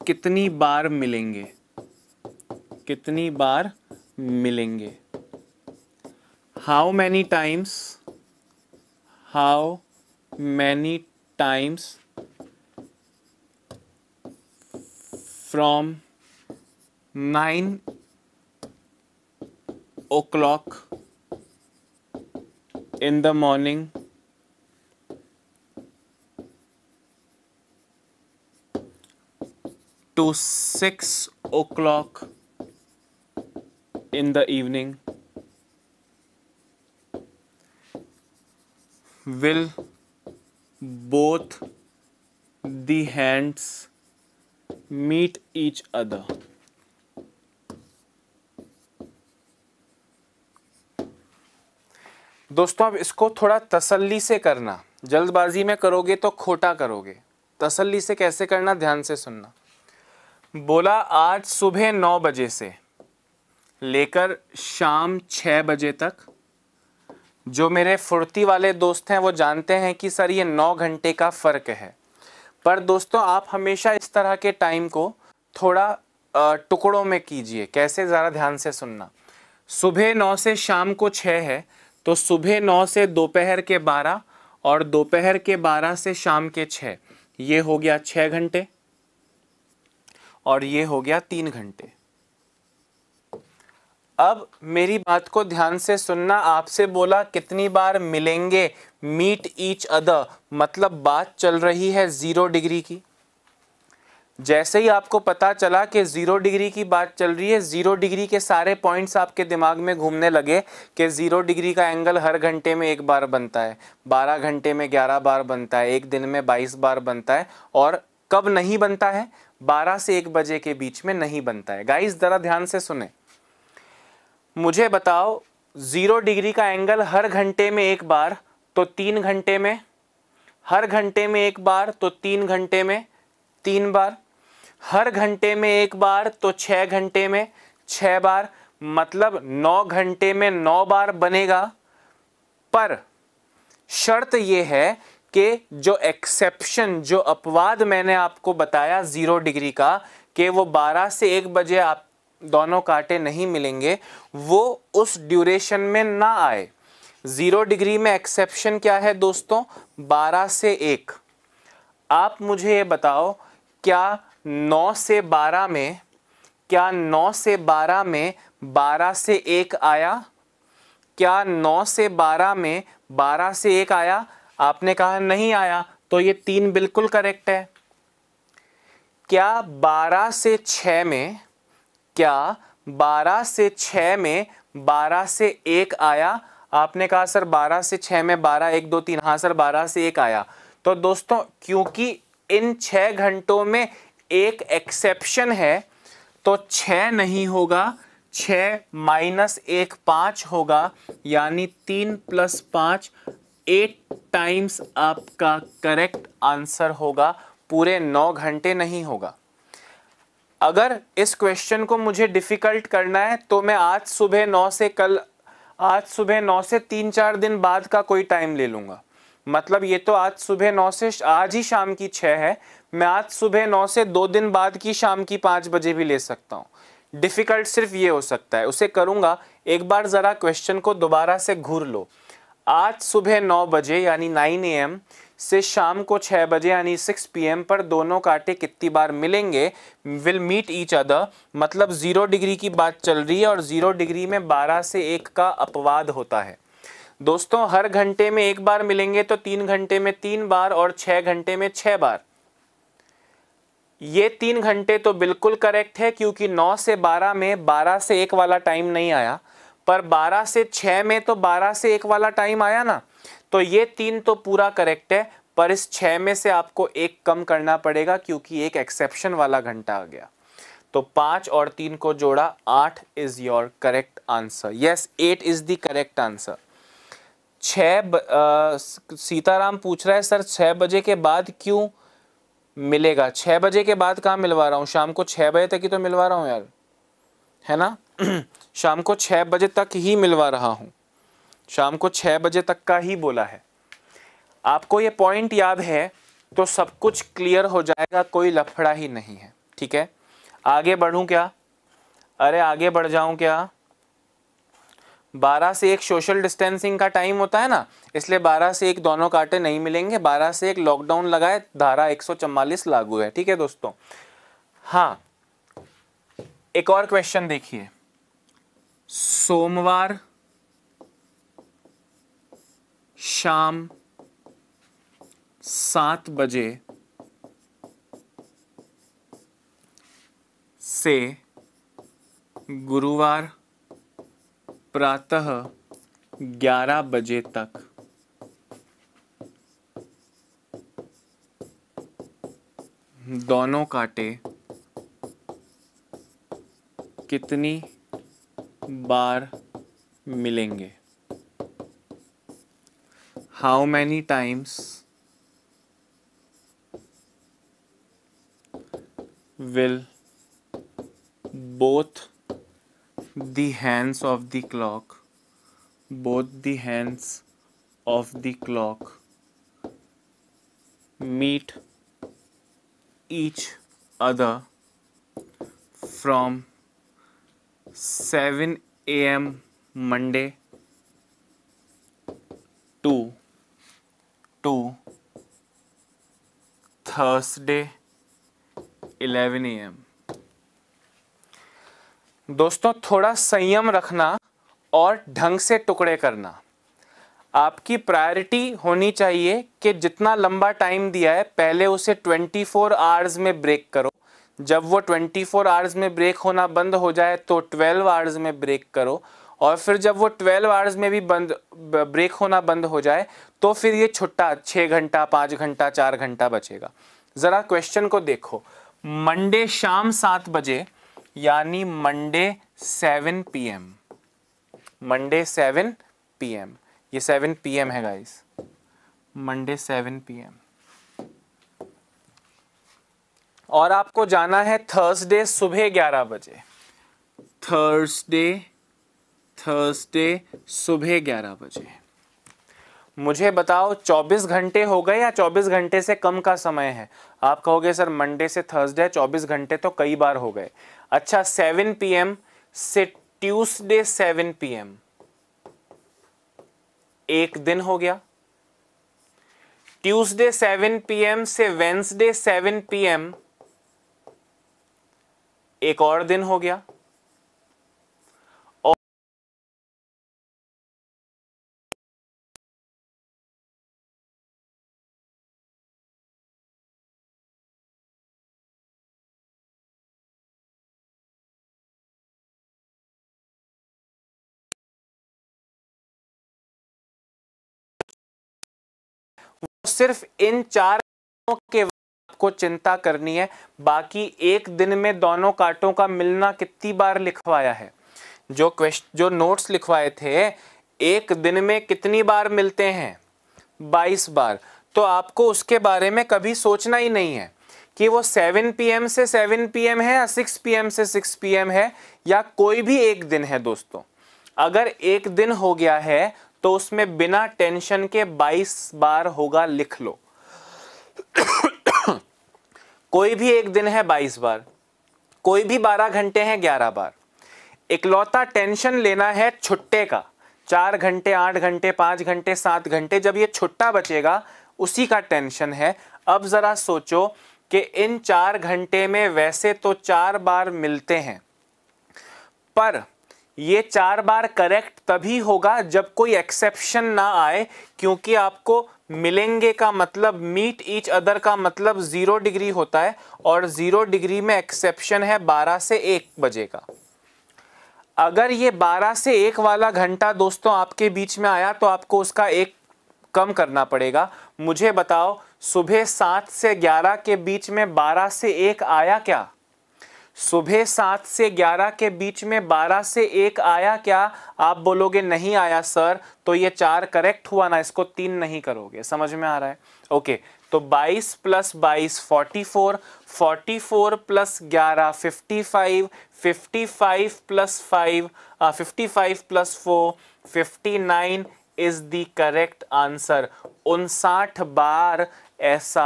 कितनी बार मिलेंगे कितनी बार मिलेंगे how many times how many times from nine o'clock in the morning to six o'clock in the evening will both the hands meet each other दोस्तों अब इसको थोड़ा तसल्ली से करना जल्दबाजी में करोगे तो खोटा करोगे तसल्ली से कैसे करना ध्यान से सुनना बोला आज सुबह नौ बजे से लेकर शाम छः बजे तक जो मेरे फुर्ती वाले दोस्त हैं वो जानते हैं कि सर ये नौ घंटे का फ़र्क है पर दोस्तों आप हमेशा इस तरह के टाइम को थोड़ा टुकड़ों में कीजिए कैसे ज़रा ध्यान से सुनना सुबह नौ से शाम को छः है तो सुबह नौ से दोपहर के बारह और दोपहर के बारह से शाम के छः ये हो गया छः घंटे और ये हो गया तीन घंटे अब मेरी बात को ध्यान से सुनना आपसे बोला कितनी बार मिलेंगे मीट ईच अदर मतलब बात चल रही है ज़ीरो डिग्री की जैसे ही आपको पता चला कि ज़ीरो डिग्री की बात चल रही है ज़ीरो डिग्री के सारे पॉइंट्स आपके दिमाग में घूमने लगे कि ज़ीरो डिग्री का एंगल हर घंटे में एक बार बनता है बारह घंटे में ग्यारह बार बनता है एक दिन में बाईस बार बनता है और कब नहीं बनता है 12 से 1 बजे के बीच में नहीं बनता है गाइस ज़रा ध्यान से सुने मुझे बताओ ज़ीरो डिग्री का एंगल हर घंटे में एक बार तो तीन घंटे में हर घंटे में एक बार तो तीन घंटे में तीन बार हर घंटे में एक बार तो छः घंटे में छः बार मतलब नौ घंटे में नौ बार बनेगा पर शर्त यह है के जो एक्सेप्शन जो अपवाद मैंने आपको बताया ज़ीरो डिग्री का कि वो 12 से एक बजे आप दोनों कांटे नहीं मिलेंगे वो उस ड्यूरेशन में ना आए ज़ीरो डिग्री में एक्सेप्शन क्या है दोस्तों 12 से एक आप मुझे ये बताओ क्या 9 से 12 में क्या 9 से 12 में 12 से एक आया क्या 9 से 12 में 12 से एक आया आपने कहा नहीं आया तो ये तीन बिल्कुल करेक्ट है क्या बारह से छ में क्या बारह से छ में बारह से एक आया आपने कहा सर बारह से छ में बारह एक दो तीन हाँ सर बारह से एक आया तो दोस्तों क्योंकि इन छह घंटों में एक एक्सेप्शन है तो छ नहीं होगा छ माइनस एक पाँच होगा यानी तीन प्लस पाँच एट टाइम्स आपका करेक्ट आंसर होगा पूरे नौ घंटे नहीं होगा अगर इस क्वेश्चन को मुझे डिफ़िकल्ट करना है तो मैं आज सुबह नौ से कल आज सुबह नौ से तीन चार दिन बाद का कोई टाइम ले लूंगा मतलब ये तो आज सुबह नौ से आज ही शाम की छः है मैं आज सुबह नौ से दो दिन बाद की शाम की पाँच बजे भी ले सकता हूँ डिफ़िकल्ट सिर्फ ये हो सकता है उसे करूँगा एक बार ज़रा क्वेश्चन को दोबारा से घूर लो आज सुबह नौ बजे यानी नाइन ए एम से शाम को छः बजे यानी सिक्स एम पर दोनों कांटे कितनी बार मिलेंगे विल मीट ईच अदर मतलब ज़ीरो डिग्री की बात चल रही है और ज़ीरो डिग्री में बारह से एक का अपवाद होता है दोस्तों हर घंटे में एक बार मिलेंगे तो तीन घंटे में तीन बार और छः घंटे में छः बार ये तीन घंटे तो बिल्कुल करेक्ट है क्योंकि नौ से बारह में बारह से एक वाला टाइम नहीं आया पर 12 से 6 में तो 12 से एक वाला टाइम आया ना तो ये तीन तो पूरा करेक्ट है पर इस 6 में से आपको एक कम करना पड़ेगा क्योंकि एक एक्सेप्शन वाला घंटा आ गया तो पांच और तीन को जोड़ा आठ is your correct answer yes eight is the correct answer छ सीताराम पूछ रहा है सर छह बजे के बाद क्यों मिलेगा छह बजे के बाद कहा मिलवा रहा हूं शाम को छह बजे तक ही तो मिलवा रहा हूं यार है ना (clears throat) शाम को छः बजे तक ही मिलवा रहा हूँ शाम को छः बजे तक का ही बोला है आपको ये पॉइंट याद है तो सब कुछ क्लियर हो जाएगा कोई लफड़ा ही नहीं है ठीक है आगे बढ़ूँ क्या अरे आगे बढ़ जाऊँ क्या बारह से एक सोशल डिस्टेंसिंग का टाइम होता है ना इसलिए बारह से एक दोनों कांटे नहीं मिलेंगे बारह से एक लॉकडाउन लगाए धारा एक लागू है ठीक है दोस्तों हाँ एक और क्वेश्चन देखिए सोमवार शाम सात बजे से गुरुवार प्रातः ग्यारह बजे तक दोनों कांटे कितनी बार मिलेंगे how many times will both the hands of the clock both the hands of the clock meet each other from seven A M Monday to to Thursday eleven A M दोस्तों थोड़ा संयम रखना और ढंग से टुकड़े करना आपकी प्रायोरिटी होनी चाहिए कि जितना लंबा टाइम दिया है पहले उसे 24 फोर आवर्स में ब्रेक करो जब वो 24 फोर आवर्स में ब्रेक होना बंद हो जाए तो 12 आवर्स में ब्रेक करो और फिर जब वो 12 आवर्स में भी बंद ब्रेक होना बंद हो जाए तो फिर ये छुट्टा छः घंटा पाँच घंटा चार घंटा बचेगा ज़रा क्वेश्चन को देखो मंडे शाम सात बजे यानी Monday seven P Monday seven P ये सेवन पी एम है गाइस मंडे सेवन पी और आपको जाना है थर्सडे सुबह ग्यारह बजे थर्सडे थर्सडे सुबह ग्यारह बजे मुझे बताओ 24 घंटे हो गए या 24 घंटे से कम का समय है आप कहोगे सर मंडे से थर्सडे 24 घंटे तो कई बार हो गए अच्छा 7 पीएम से ट्यूसडे 7 पीएम एक दिन हो गया ट्यूसडे 7 पीएम से वेंसडे 7 पीएम एक और दिन हो गया और सिर्फ इन चार के आपको चिंता करनी है बाकी एक दिन में दोनों कांटों का मिलना कितनी बार लिखवाया है जो क्वेश्चन जो नोट्स लिखवाए थे एक दिन में कितनी बार मिलते हैं बाईस बार तो आपको उसके बारे में कभी सोचना ही नहीं है कि वो सेवन पी से सेवन पी है या सिक्स पी से सिक्स पी है या कोई भी एक दिन है दोस्तों अगर एक दिन हो गया है तो उसमें बिना टेंशन के 22 बार होगा लिख लो कोई भी एक दिन है बाईस बार कोई भी बारह घंटे हैं ग्यारह बार इकलौता टेंशन लेना है छुट्टे का चार घंटे आठ घंटे पाँच घंटे सात घंटे जब ये छुट्टा बचेगा उसी का टेंशन है अब ज़रा सोचो कि इन चार घंटे में वैसे तो चार बार मिलते हैं पर ये चार बार करेक्ट तभी होगा जब कोई एक्सेप्शन ना आए क्योंकि आपको मिलेंगे का मतलब मीट ईच अदर का मतलब ज़ीरो डिग्री होता है और ज़ीरो डिग्री में एक्सेप्शन है बारह से एक बजे का अगर ये बारह से एक वाला घंटा दोस्तों आपके बीच में आया तो आपको उसका एक कम करना पड़ेगा मुझे बताओ सुबह सात से ग्यारह के बीच में बारह से एक आया क्या सुबह सात से ग्यारह के बीच में बारह से एक आया क्या आप बोलोगे नहीं आया सर तो ये चार करेक्ट हुआ ना इसको तीन नहीं करोगे समझ में आ रहा है ओके तो बाईस प्लस बाईस forty four forty four plus ग्यारह fifty five fifty five plus five fifty five plus four fifty nine is the correct answer उनसाठ बार ऐसा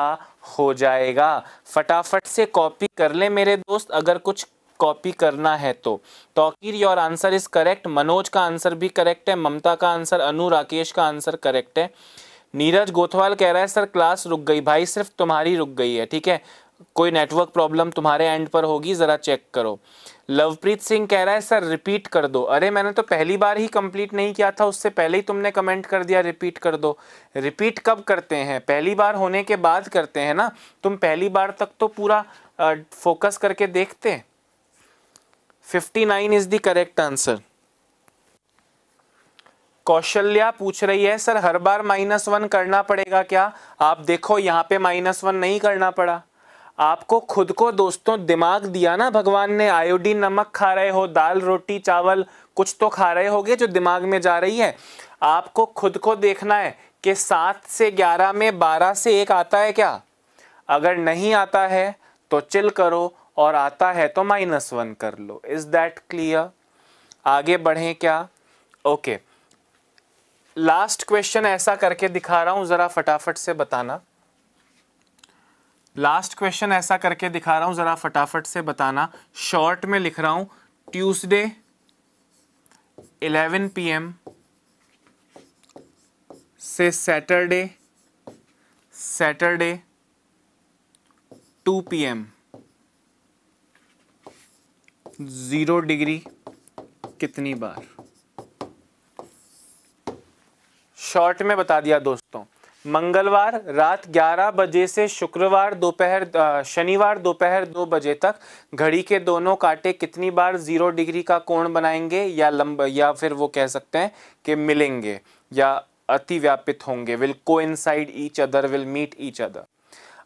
हो जाएगा फटाफट से कॉपी कर ले मेरे दोस्त अगर कुछ कॉपी करना है तो Tauqeer your answer is correct Manoj का आंसर भी करेक्ट है ममता का आंसर अनु राकेश का आंसर करेक्ट है नीरज गोथवाल कह रहा है सर क्लास रुक गई भाई सिर्फ तुम्हारी रुक गई है ठीक है कोई नेटवर्क प्रॉब्लम तुम्हारे एंड पर होगी ज़रा चेक करो लवप्रीत सिंह कह रहा है सर रिपीट कर दो अरे मैंने तो पहली बार ही कंप्लीट नहीं किया था उससे पहले ही तुमने कमेंट कर दिया रिपीट कर दो रिपीट कब करते हैं पहली बार होने के बाद करते हैं ना तुम पहली बार तक तो पूरा फोकस करके देखते fifty nine is the correct answer Kaushalya पूछ रही है सर हर बार माइनस वन करना पड़ेगा क्या आप देखो यहाँ पे माइनस वन नहीं करना पड़ा आपको खुद को दोस्तों दिमाग दिया ना भगवान ने आयोडीन नमक खा रहे हो दाल रोटी चावल कुछ तो खा रहे होगे जो दिमाग में जा रही है आपको खुद को देखना है कि सात से ग्यारह में बारह से एक आता है क्या अगर नहीं आता है तो चिल करो और आता है तो माइनस वन कर लो इज दैट क्लियर आगे बढ़ें क्या ओके लास्ट क्वेश्चन ऐसा करके दिखा रहा हूं ज़रा फटाफट से बताना लास्ट क्वेश्चन ऐसा करके दिखा रहा हूं ज़रा फटाफट से बताना शॉर्ट में लिख रहा हूं ट्यूसडे 11 पीएम से Saturday Saturday 2 PM zero degree कितनी बार शॉर्ट में बता दिया दोस्तों मंगलवार रात 11 बजे से शुक्रवार दोपहर शनिवार दोपहर दो बजे तक घड़ी के दोनों कांटे कितनी बार ज़ीरो डिग्री का कोण बनाएंगे या लंब या फिर वो कह सकते हैं कि मिलेंगे या अतिव्यापित होंगे विल को inside each other will meet each other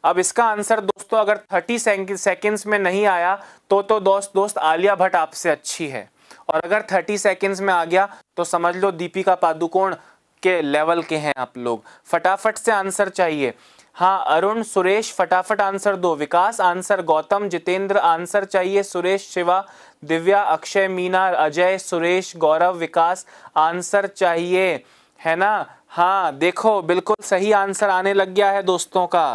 अब इसका आंसर दोस्तों अगर 30 सेकंड्स में नहीं आया तो तो दोस्त दोस्त आलिया भट्ट आपसे अच्छी है और अगर 30 सेकंड्स में आ गया तो समझ लो दीपिका पादुकोण के लेवल के हैं आप लोग फटाफट से आंसर चाहिए हाँ अरुण सुरेश फटाफट आंसर दो विकास आंसर गौतम जितेंद्र आंसर चाहिए सुरेश शिवा दिव्या अक्षय मीना अजय सुरेश गौरव विकास आंसर चाहिए है ना हाँ देखो बिल्कुल सही आंसर आने लग गया है दोस्तों का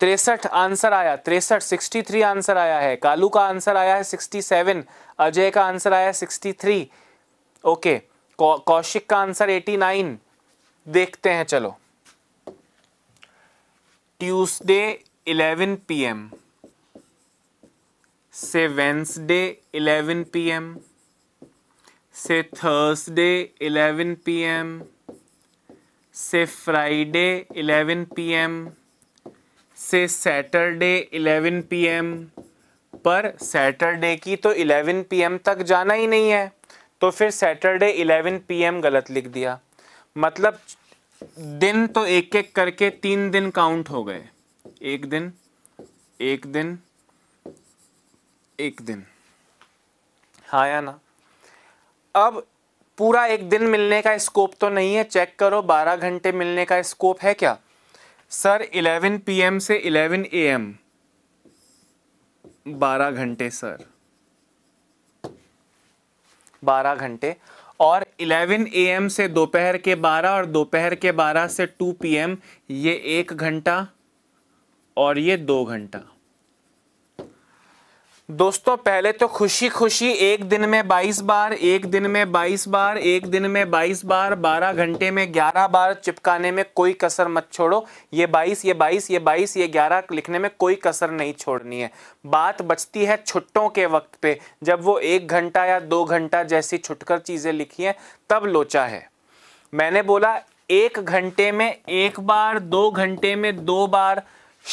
तिरसठ आंसर आया तिरसठ सिक्सटी थ्री आंसर आया है कालू का आंसर आया है सिक्सटी सेवन अजय का आंसर आया सिक्सटी थ्री ओके कौशिक का आंसर 89 देखते हैं चलो ट्यूसडे 11 पीएम से वेंसडे 11 पीएम से थर्सडे 11 पीएम से फ्राइडे 11 पीएम से सैटरडे 11 पीएम पर सैटरडे की तो 11 पीएम तक जाना ही नहीं है तो फिर सैटरडे 11 पीएम गलत लिख दिया मतलब दिन तो एक एक करके तीन दिन काउंट हो गए एक दिन एक दिन एक दिन हाँ या ना अब पूरा एक दिन मिलने का स्कोप तो नहीं है चेक करो 12 घंटे मिलने का स्कोप है क्या सर 11 पीएम से 11 एएम 12 घंटे सर 12 घंटे और 11 एम से दोपहर के 12 और दोपहर के 12 से 2 पीएम ये एक घंटा और ये दो घंटा दोस्तों पहले तो खुशी खुशी एक दिन में 22 बार एक दिन में 22 बार एक दिन में 22 बार 12 घंटे में 11 बार चिपकाने में कोई कसर मत छोड़ो ये 22 ये 22 ये 22 ये 11 लिखने में कोई कसर नहीं छोड़नी है बात बचती है छुट्टों के वक्त पे जब वो एक घंटा या दो घंटा जैसी छुटकर चीज़ें लिखी हैं तब लोचा है मैंने बोला एक घंटे में एक बार दो घंटे में दो बार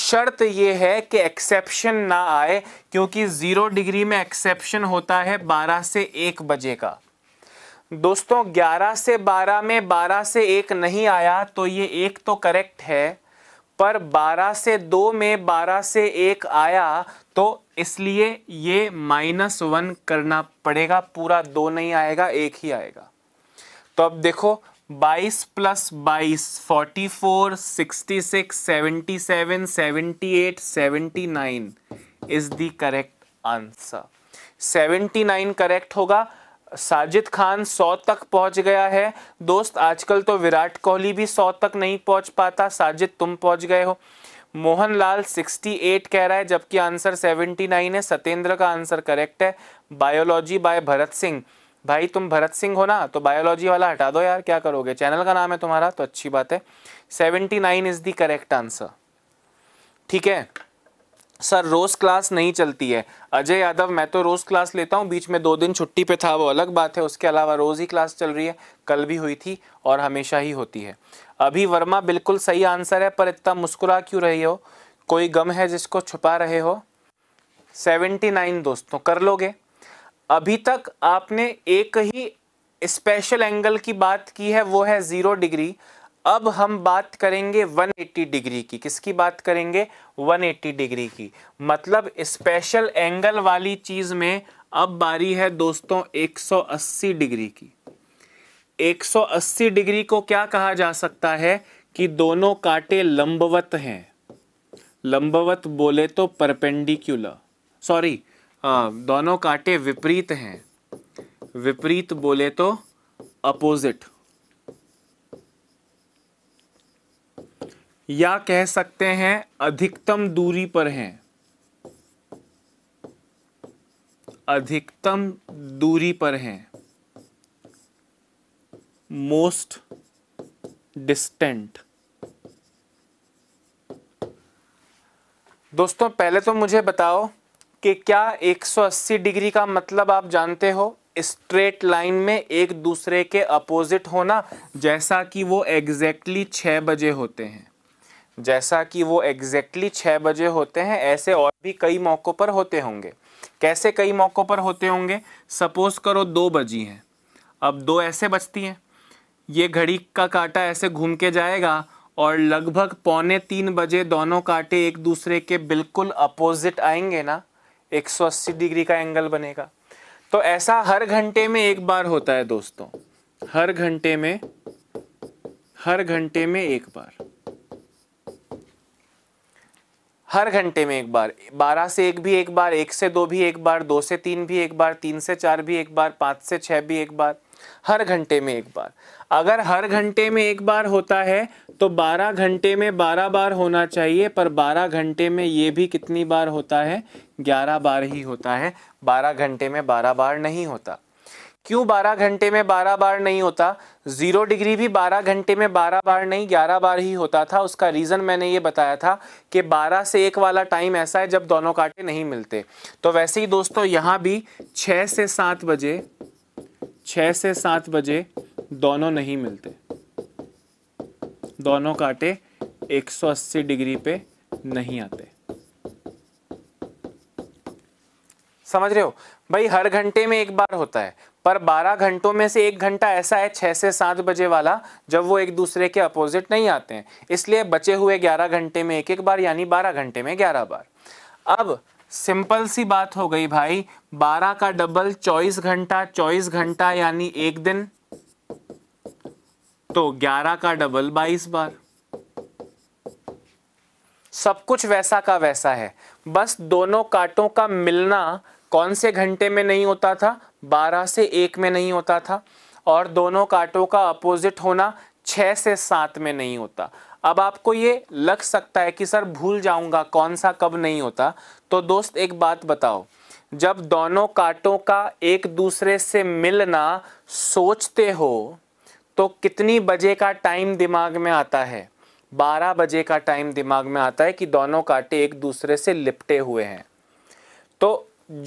शर्त यह है कि एक्सेप्शन ना आए क्योंकि ज़ीरो डिग्री में एक्सेप्शन होता है 12 से एक बजे का दोस्तों 11 से 12 में 12 से एक नहीं आया तो ये एक तो करेक्ट है पर 12 से दो में 12 से एक आया तो इसलिए ये माइनस वन करना पड़ेगा पूरा दो नहीं आएगा एक ही आएगा तो अब देखो बाईस प्लस बाईस forty four sixty six seventy seven seventy eight seventy nine is the correct answer seventy nine correct होगा साजिद खान सौ तक पहुंच गया है दोस्त आजकल तो विराट कोहली भी सौ तक नहीं पहुंच पाता साजिद तुम पहुंच गए हो मोहनलाल 68 कह रहा है जबकि आंसर 79 है सतेंद्र का आंसर करेक्ट है बायोलॉजी बाय भरत सिंह भाई तुम भरत सिंह हो ना तो बायोलॉजी वाला हटा दो यार क्या करोगे चैनल का नाम है तुम्हारा तो अच्छी बात है seventy nine is the correct answer ठीक है सर रोज़ क्लास नहीं चलती है अजय यादव मैं तो रोज़ क्लास लेता हूँ बीच में दो दिन छुट्टी पे था वो अलग बात है उसके अलावा रोज़ ही क्लास चल रही है कल भी हुई थी और हमेशा ही होती है अभी वर्मा बिल्कुल सही आंसर है पर इतना मुस्कुरा क्यों रही हो कोई गम है जिसको छुपा रहे हो सेवेंटी नाइन दोस्तों कर लोगे अभी तक आपने एक ही स्पेशल एंगल की बात की है वो है ज़ीरो डिग्री अब हम बात करेंगे 180 डिग्री की किसकी बात करेंगे 180 डिग्री की मतलब स्पेशल एंगल वाली चीज़ में अब बारी है दोस्तों 180 डिग्री की 180 डिग्री को क्या कहा जा सकता है कि दोनों कांटे लंबवत हैं लंबवत बोले तो परपेंडिकुलर सॉरी हाँ, दोनों कांटे विपरीत हैं विपरीत बोले तो अपोजिट या कह सकते हैं अधिकतम दूरी पर हैं अधिकतम दूरी पर हैं मोस्ट डिस्टेंट दोस्तों पहले तो मुझे बताओ कि क्या 180 डिग्री का मतलब आप जानते हो स्ट्रेट लाइन में एक दूसरे के अपोजिट होना जैसा कि वो एग्जैक्टली छः बजे होते हैं जैसा कि वो एग्जैक्टली छः बजे होते हैं ऐसे और भी कई मौक़ों पर होते होंगे कैसे कई मौक़ों पर होते होंगे सपोज़ करो दो बजी हैं अब दो ऐसे बचती हैं ये घड़ी का कांटा ऐसे घूम के जाएगा और लगभग पौने तीन बजे दोनों कांटे एक दूसरे के बिल्कुल अपोजिट आएंगे ना 180 डिग्री का एंगल बनेगा तो ऐसा हर घंटे में एक बार होता है दोस्तों हर घंटे में हर घंटे में एक बार हर घंटे में एक बार बारह से एक भी एक बार एक से दो भी एक बार दो से तीन भी एक बार तीन से चार भी एक बार पाँच से छः भी एक बार हर घंटे में एक बार अगर हर घंटे में एक बार होता है तो 12 घंटे में 12 बार होना चाहिए पर 12 घंटे में ये भी कितनी बार होता है 11 बार ही होता है 12 घंटे में 12 बार नहीं होता क्यों 12 घंटे में 12 बार नहीं होता ज़ीरो डिग्री भी 12 घंटे में 12 बार नहीं 11 बार ही होता था उसका रीज़न मैंने ये बताया था कि 12 से एक वाला टाइम ऐसा है जब दोनों कांटे नहीं मिलते तो वैसे ही दोस्तों यहाँ भी 6 से 7 बजे 6 से 7 बजे दोनों नहीं मिलते दोनों कांटे 180 डिग्री पे नहीं आते समझ रहे हो भाई हर घंटे में एक बार होता है पर 12 घंटों में से एक घंटा ऐसा है 6 से 7 बजे वाला जब वो एक दूसरे के अपोजिट नहीं आते हैं इसलिए बचे हुए 11 घंटे में एक एक बार यानी 12 घंटे में 11 बार अब सिंपल सी बात हो गई भाई 12 का डबल 24 घंटा 24 घंटा यानी एक दिन तो 11 का डबल 22 बार सब कुछ वैसा का वैसा है बस दोनों कांटों का मिलना कौन से घंटे में नहीं होता था 12 से 1 में नहीं होता था और दोनों कांटों का अपोजिट होना 6 से 7 में नहीं होता अब आपको ये लग सकता है कि सर भूल जाऊंगा कौन सा कब नहीं होता तो दोस्त एक बात बताओ जब दोनों कांटों का एक दूसरे से मिलना सोचते हो तो कितनी बजे का टाइम दिमाग में आता है 12 बजे का टाइम दिमाग में आता है कि दोनों कांटे एक दूसरे से लिपटे हुए हैं तो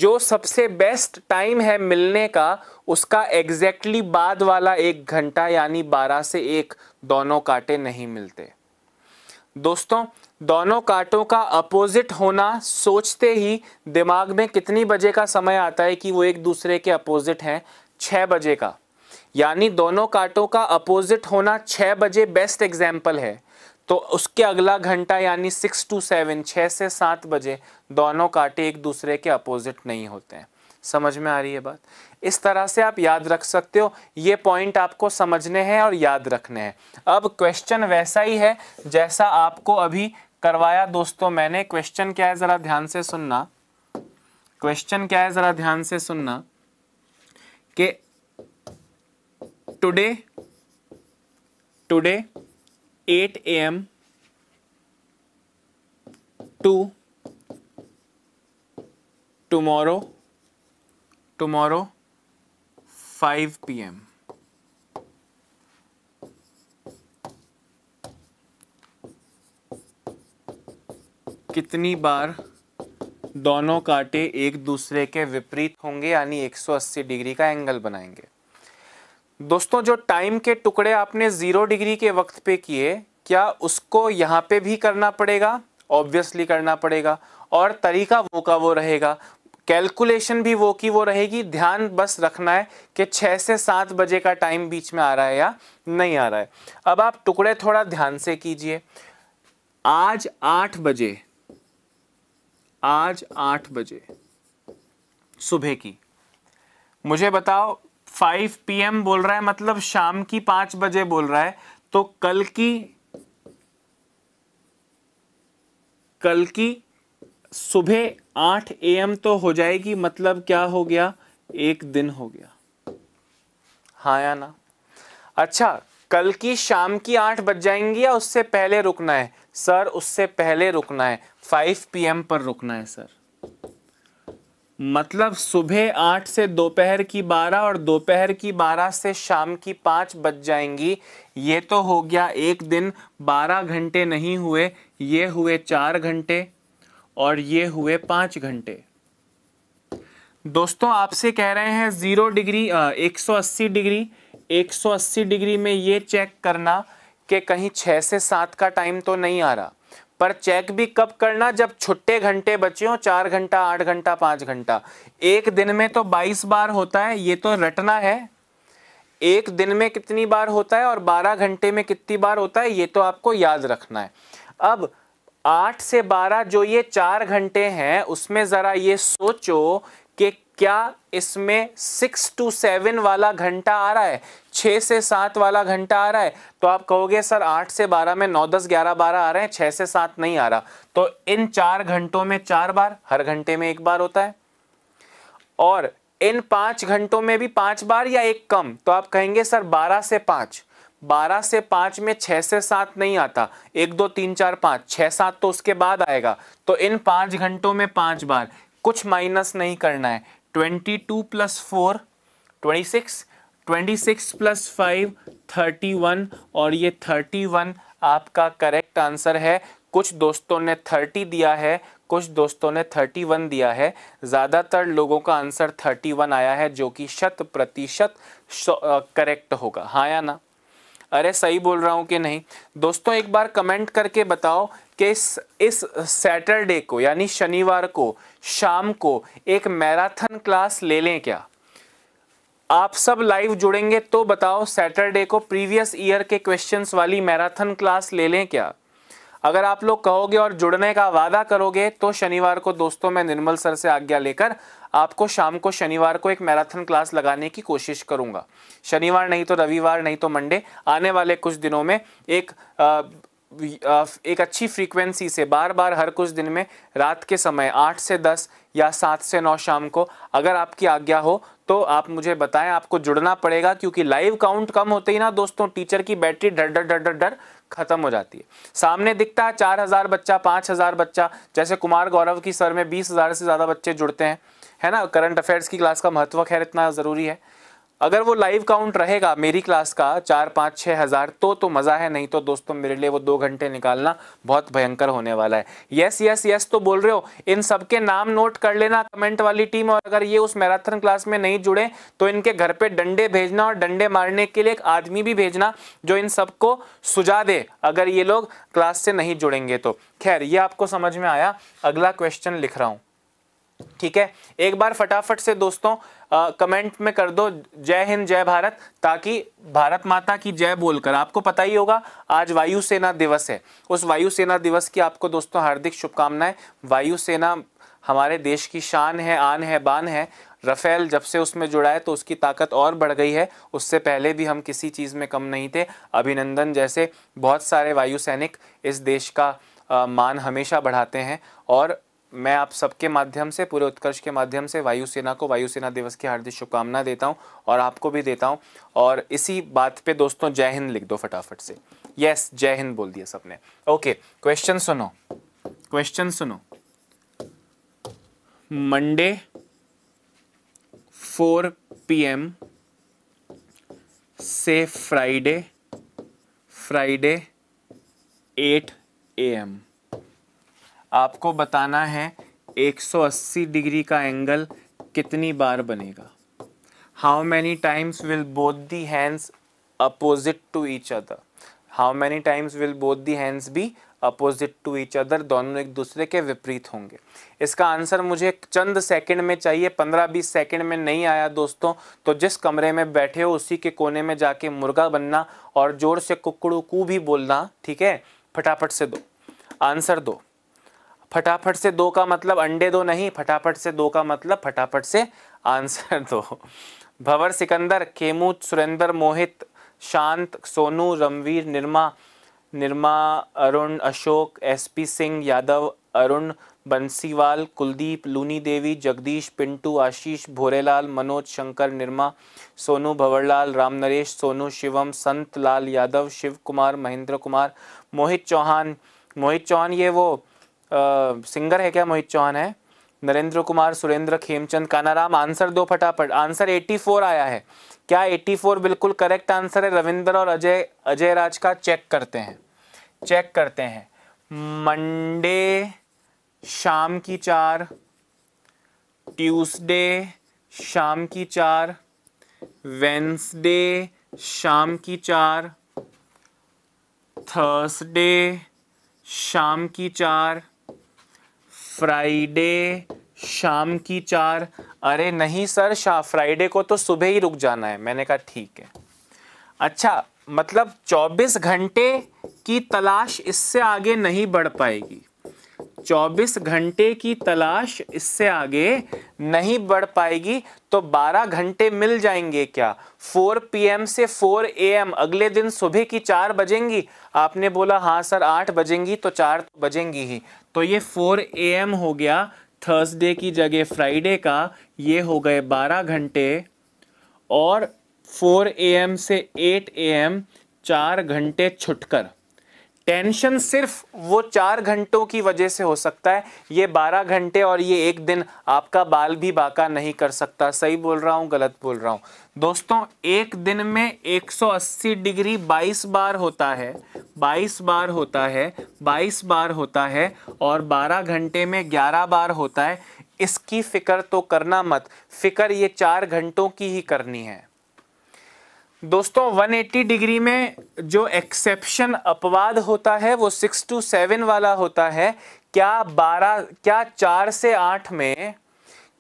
जो सबसे बेस्ट टाइम है मिलने का उसका एग्जैक्टली बाद वाला एक घंटा यानी 12 से एक दोनों कांटे नहीं मिलते दोस्तों दोनों कांटों का अपोजिट होना सोचते ही दिमाग में कितनी बजे का समय आता है कि वो एक दूसरे के अपोजिट हैं छः बजे का यानी दोनों कांटों का अपोजिट होना छः बजे बेस्ट एग्जाम्पल है तो उसके अगला घंटा यानी सिक्स टू सेवन छः से सात बजे दोनों कांटे एक दूसरे के अपोजिट नहीं होते हैं समझ में आ रही है बात इस तरह से आप याद रख सकते हो ये पॉइंट आपको समझने हैं और याद रखने हैं अब क्वेश्चन वैसा ही है जैसा आपको अभी करवाया दोस्तों मैंने क्वेश्चन क्या है ज़रा ध्यान से सुनना क्वेश्चन क्या है ज़रा ध्यान से सुनना कि eight A 8 to to tomorrow five 5 M कितनी बार दोनों कांटे एक दूसरे के विपरीत होंगे यानी 180 डिग्री का एंगल बनाएंगे दोस्तों जो टाइम के टुकड़े आपने ज़ीरो डिग्री के वक्त पे किए क्या उसको यहाँ पे भी करना पड़ेगा ऑब्वियसली करना पड़ेगा और तरीका वो का वो रहेगा कैलकुलेशन भी वो की वो रहेगी ध्यान बस रखना है कि छः से सात बजे का टाइम बीच में आ रहा है या नहीं आ रहा है अब आप टुकड़े थोड़ा ध्यान से कीजिए आज आठ बजे आज आठ बजे सुबह की मुझे बताओ फाइव पी बोल रहा है मतलब शाम की पांच बजे बोल रहा है तो कल की कल की सुबह आठ ए एम तो हो जाएगी मतलब क्या हो गया एक दिन हो गया हाँ या ना अच्छा कल की शाम की आठ बज जाएंगी या उससे पहले रुकना है सर उससे पहले रुकना है फाइव एम पर रुकना है सर मतलब सुबह आठ से दोपहर की बारह और दोपहर की बारह से शाम की पाँच बज जाएंगी ये तो हो गया एक दिन बारह घंटे नहीं हुए ये हुए चार घंटे और ये हुए पाँच घंटे दोस्तों आपसे कह रहे हैं ज़ीरो डिग्री एक सौ अस्सी डिग्री एक सौ अस्सी डिग्री में ये चेक करना कि कहीं छः से सात का टाइम तो नहीं आ रहा पर चेक भी कब करना जब छुट्टे घंटे बचे हो चार घंटा आठ घंटा पांच घंटा एक दिन में तो बाईस बार होता है ये तो रटना है एक दिन में कितनी बार होता है और बारह घंटे में कितनी बार होता है ये तो आपको याद रखना है अब आठ से बारह जो ये चार घंटे हैं उसमें ज़रा ये सोचो कि क्या इसमें सिक्स टू सेवन वाला घंटा आ रहा है छः से सात वाला घंटा आ रहा है तो आप कहोगे सर आठ से बारह में नौ दस ग्यारह बारह आ रहे हैं छः से सात नहीं आ रहा तो इन चार घंटों में चार बार हर घंटे में एक बार होता है और इन पाँच घंटों में भी पाँच बार या एक कम तो आप कहेंगे सर बारह से पाँच बारह से पाँच में छः से सात नहीं आता एक दो तीन चार पाँच छः सात तो उसके बाद आएगा तो इन पाँच घंटों में पाँच बार कुछ माइनस नहीं करना है twenty two plus four twenty six twenty six plus five thirty one और ये थर्टी वन आपका करेक्ट आंसर है कुछ दोस्तों ने थर्टी दिया है कुछ दोस्तों ने थर्टी वन दिया है ज़्यादातर लोगों का आंसर थर्टी वन आया है जो कि शत प्रतिशत करेक्ट होगा हाँ या ना अरे सही बोल रहा हूँ कि नहीं दोस्तों एक बार कमेंट करके बताओ कि इस इस सैटरडे को यानी शनिवार को शाम को एक मैराथन क्लास ले लें क्या आप सब लाइव जुड़ेंगे तो बताओ सैटरडे को प्रीवियस ईयर के क्वेश्चंस वाली मैराथन क्लास ले लें क्या अगर आप लोग कहोगे और जुड़ने का वादा करोगे तो शनिवार को दोस्तों मैं निर्मल सर से आज्ञा लेकर आपको शाम को शनिवार को एक मैराथन क्लास लगाने की कोशिश करूंगा शनिवार नहीं तो रविवार नहीं तो मंडे आने वाले कुछ दिनों में एक आ, एक अच्छी फ्रीक्वेंसी से बार बार हर कुछ दिन में रात के समय आठ से दस या सात से नौ शाम को अगर आपकी आज्ञा हो तो आप मुझे बताएं आपको जुड़ना पड़ेगा क्योंकि लाइव काउंट कम होते ही ना दोस्तों टीचर की बैटरी डर डर डर डर डर खत्म हो जाती है सामने दिखता है चार हज़ार बच्चा पाँच हज़ार बच्चा जैसे कुमार गौरव की सर में बीस हज़ार से ज़्यादा बच्चे जुड़ते हैं है ना करंट अफेयर्स की क्लास का महत्व खैर इतना ज़रूरी है अगर वो लाइव काउंट रहेगा मेरी क्लास का चार पाँच छः हज़ार तो तो मज़ा है नहीं तो दोस्तों मेरे लिए वो दो घंटे निकालना बहुत भयंकर होने वाला है यस यस यस तो बोल रहे हो इन सबके नाम नोट कर लेना कमेंट वाली टीम और अगर ये उस मैराथन क्लास में नहीं जुड़े तो इनके घर पे डंडे भेजना और डंडे मारने के लिए एक आदमी भी भेजना जो इन सबको सुझा दे अगर ये लोग क्लास से नहीं जुड़ेंगे तो खैर ये आपको समझ में आया अगला क्वेश्चन लिख रहा हूँ ठीक है एक बार फटाफट से दोस्तों आ, कमेंट में कर दो जय हिंद जय भारत ताकि भारत माता की जय बोलकर आपको पता ही होगा आज वायुसेना दिवस है उस वायुसेना दिवस की आपको दोस्तों हार्दिक शुभकामनाएं वायुसेना हमारे देश की शान है आन है बान है रफेल जब से उसमें जुड़ा है तो उसकी ताकत और बढ़ गई है उससे पहले भी हम किसी चीज़ में कम नहीं थे अभिनंदन जैसे बहुत सारे वायु सैनिक इस देश का आ, मान हमेशा बढ़ाते हैं और मैं आप सबके माध्यम से पूरे उत्कर्ष के माध्यम से वायुसेना को वायुसेना दिवस की हार्दिक शुभकामना देता हूँ और आपको भी देता हूँ और इसी बात पे दोस्तों जय हिंद लिख दो फटाफट से यस जय हिंद बोल दिया सबने ओके क्वेश्चन सुनो क्वेश्चन सुनो मंडे फोर पीएम से फ्राइडे फ्राइडे एट एम आपको बताना है 180 डिग्री का एंगल कितनी बार बनेगा how many times will both the hands opposite to each other how many times will both the hands be opposite to each other दोनों एक दूसरे के विपरीत होंगे इसका आंसर मुझे चंद सेकंड में चाहिए पंद्रह बीस सेकंड में नहीं आया दोस्तों तो जिस कमरे में बैठे हो उसी के कोने में जाके मुर्गा बनना और जोर से कुकड़ू कू भी बोलना ठीक है फटाफट से दो आंसर दो फटाफट से दो का मतलब अंडे दो नहीं फटाफट से दो का मतलब फटाफट से आंसर दो भवर सिकंदर खेमू सुरेंद्र मोहित शांत सोनू रमवीर निर्मा निर्मा अरुण अशोक एसपी सिंह यादव अरुण बंसीवाल कुलदीप लूनी देवी जगदीश पिंटू आशीष भोरेलाल मनोज शंकर निर्मा सोनू भंवरलाल राम नरेश सोनू शिवम संत लाल यादव शिव कुमार महेंद्र कुमार मोहित चौहान मोहित चौहान ये वो सिंगर है क्या मोहित चौहान है नरेंद्र कुमार सुरेंद्र खेमचंद कानाराम आंसर दो फटाफट आंसर 84 आया है क्या 84 बिल्कुल करेक्ट आंसर है रविंद्र और अजय अजय राज का चेक करते हैं चेक करते हैं मंडे शाम की चार ट्यूसडे शाम की चार वेंसडे शाम की चार थर्सडे शाम की चार फ्राइडे शाम की चार अरे नहीं सर शाह फ्राइडे को तो सुबह ही रुक जाना है मैंने कहा ठीक है अच्छा मतलब 24 घंटे की तलाश इससे आगे नहीं बढ़ पाएगी 24 घंटे की तलाश इससे आगे नहीं बढ़ पाएगी तो 12 घंटे मिल जाएंगे क्या 4 पीएम से 4 एएम अगले दिन सुबह की चार बजेंगी आपने बोला हाँ सर आठ बजेंगी तो चार तो बजेंगी ही तो ये 4 एएम हो गया थर्सडे की जगह फ्राइडे का ये हो गए 12 घंटे और 4 एएम से 8 एएम चार घंटे छुटकर टेंशन सिर्फ वो चार घंटों की वजह से हो सकता है ये बारह घंटे और ये एक दिन आपका बाल भी बाका नहीं कर सकता सही बोल रहा हूँ गलत बोल रहा हूँ दोस्तों एक दिन में 180 डिग्री 22 बार होता है 22 बार होता है 22 बार होता है और 12 घंटे में 11 बार होता है इसकी फ़िक्र तो करना मत फ़िक्र ये चार घंटों की ही करनी है दोस्तों 180 डिग्री में जो एक्सेप्शन अपवाद होता है वो सिक्स टू सेवन वाला होता है क्या बारह क्या चार से आठ में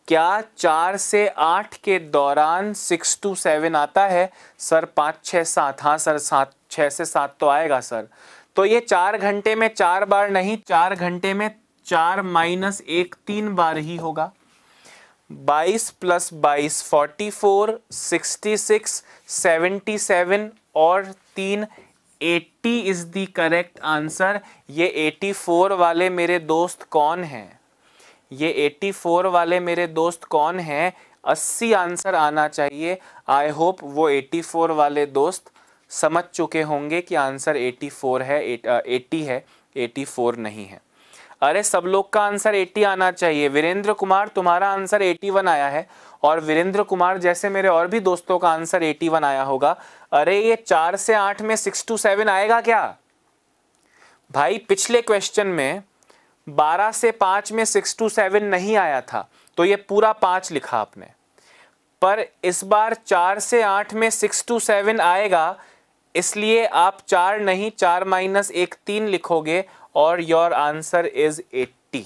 क्या चार से आठ के दौरान सिक्स टू सेवन आता है सर पाँच छः सात हाँ सर सात छः से सात तो आएगा सर तो ये चार घंटे में चार बार नहीं चार घंटे में चार माइनस एक तीन बार ही होगा बाईस प्लस बाईस forty four sixty six seventy seven और तीन eighty is the correct answer ये एटी फोर वाले मेरे दोस्त कौन हैं ये एटी फोर वाले मेरे दोस्त कौन हैं अस्सी आंसर आना चाहिए आई होप वो एटी फोर वाले दोस्त समझ चुके होंगे कि आंसर एटी फोर है एटी है एटी फोर नहीं है अरे सब लोग का आंसर 80 आना चाहिए वीरेंद्र कुमार तुम्हारा आंसर 81 आया है और वीरेंद्र कुमार जैसे मेरे और भी दोस्तों का आंसर 81 आया होगा अरे ये चार से आठ में सिक्स टू सेवन आएगा क्या भाई पिछले क्वेश्चन में बारह से पांच में सिक्स टू सेवन नहीं आया था तो ये पूरा पांच लिखा आपने पर इस बार चार से आठ में सिक्स टू सेवन आएगा इसलिए आप चार नहीं चार माइनस एक तीन लिखोगे और योर आंसर इज 80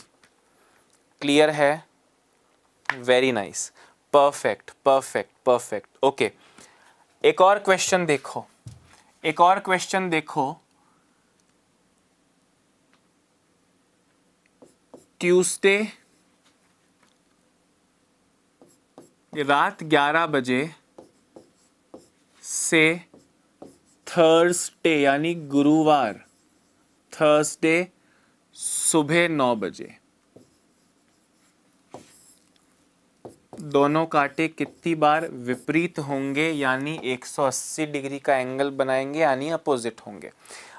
क्लियर है very nice perfect perfect perfect okay एक और क्वेश्चन देखो एक और क्वेश्चन देखो ट्यूसडे रात 11 बजे से थर्सडे यानी गुरुवार थर्सडे सुबह नौ बजे दोनों कांटे कितनी बार विपरीत होंगे यानी 180 डिग्री का एंगल बनाएंगे यानी अपोजिट होंगे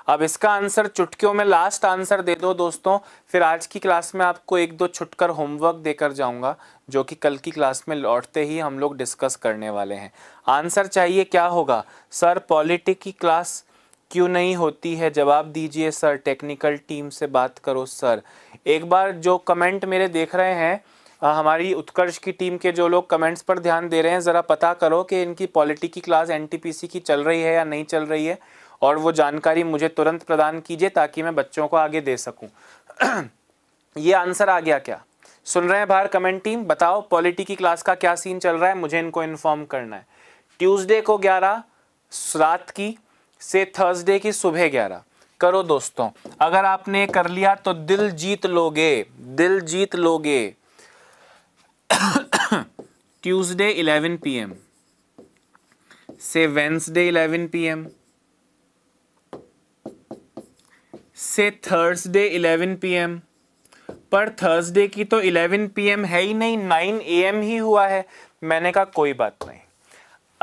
अब इसका आंसर चुटकियों में लास्ट आंसर दे दो दोस्तों फिर आज की क्लास में आपको एक दो छुटकर होमवर्क देकर जाऊंगा जो कि कल की क्लास में लौटते ही हम लोग डिस्कस करने वाले हैं आंसर चाहिए क्या होगा सर पॉलिटिक की क्लास क्यों नहीं होती है जवाब दीजिए सर टेक्निकल टीम से बात करो सर एक बार जो कमेंट मेरे देख रहे हैं हमारी उत्कर्ष की टीम के जो लोग कमेंट्स पर ध्यान दे रहे हैं ज़रा पता करो कि इनकी पॉलिटी की क्लास एनटीपीसी की चल रही है या नहीं चल रही है और वो जानकारी मुझे तुरंत प्रदान कीजिए ताकि मैं बच्चों को आगे दे सकूँ (clears throat) ये आंसर आ गया क्या सुन रहे हैं बाहर कमेंट टीम बताओ पॉलिटी की क्लास का क्या सीन चल रहा है मुझे इनको इन्फॉर्म करना है ट्यूसडे को ग्यारह रात की से थर्सडे की सुबह ग्यारह करो दोस्तों अगर आपने कर लिया तो दिल जीत लोगे दिल जीत लोगे ट्यूसडे 11 पीएम से वेंसडे 11 पीएम से थर्सडे 11 पीएम पर थर्सडे की तो 11 पीएम है ही नहीं 9 एम ही हुआ है मैंने कहा कोई बात नहीं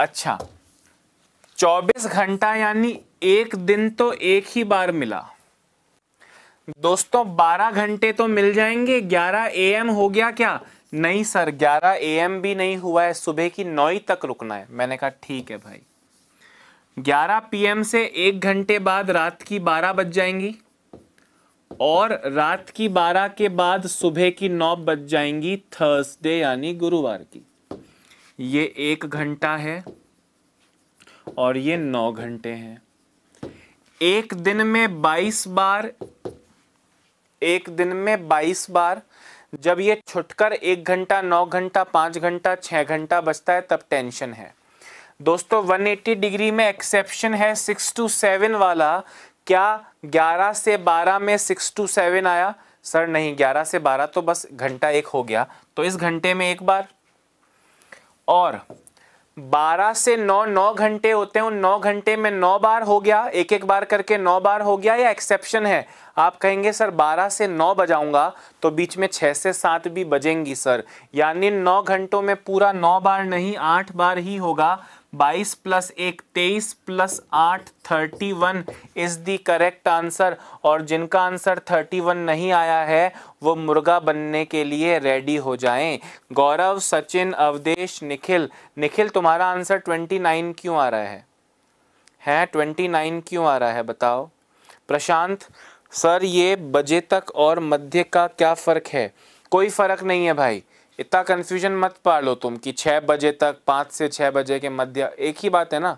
अच्छा 24 घंटा यानी एक दिन तो एक ही बार मिला दोस्तों 12 घंटे तो मिल जाएंगे 11 एम हो गया क्या नहीं सर 11 एम भी नहीं हुआ है सुबह की नौ तक रुकना है मैंने कहा ठीक है भाई 11 पीएम से एक घंटे बाद रात की 12 बज जाएंगी और रात की 12 के बाद सुबह की नौ बज जाएंगी थर्सडे यानी गुरुवार की ये एक घंटा है और ये नौ घंटे हैं एक दिन में बाईस बार एक दिन में बाईस बार जब ये छुटकर एक घंटा नौ घंटा पाँच घंटा छः घंटा बचता है तब टेंशन है दोस्तों 180 डिग्री में एक्सेप्शन है सिक्स टू सेवन वाला क्या ग्यारह से बारह में सिक्स टू सेवन आया सर नहीं ग्यारह से बारह तो बस घंटा एक हो गया तो इस घंटे में एक बार और 12 से 9 9 घंटे होते हैं उन 9 घंटे में 9 बार हो गया एक एक बार करके 9 बार हो गया या एक्सेप्शन है आप कहेंगे सर 12 से 9 बजाऊंगा तो बीच में 6 से 7 भी बजेंगी सर यानी 9 घंटों में पूरा 9 बार नहीं 8 बार ही होगा बाईस प्लस एक तेईस प्लस आठ thirty one is the correct answer और जिनका आंसर थर्टी वन नहीं आया है वो मुर्गा बनने के लिए रेडी हो जाएं गौरव सचिन अवधेश निखिल निखिल तुम्हारा आंसर ट्वेंटी नाइन क्यों आ रहा है हैं ट्वेंटी नाइन क्यों आ रहा है बताओ प्रशांत सर ये बजे तक और मध्य का क्या फ़र्क है कोई फ़र्क नहीं है भाई इतना कन्फ्यूजन मत पालो तुम कि छः बजे तक पाँच से छः बजे के मध्य एक ही बात है ना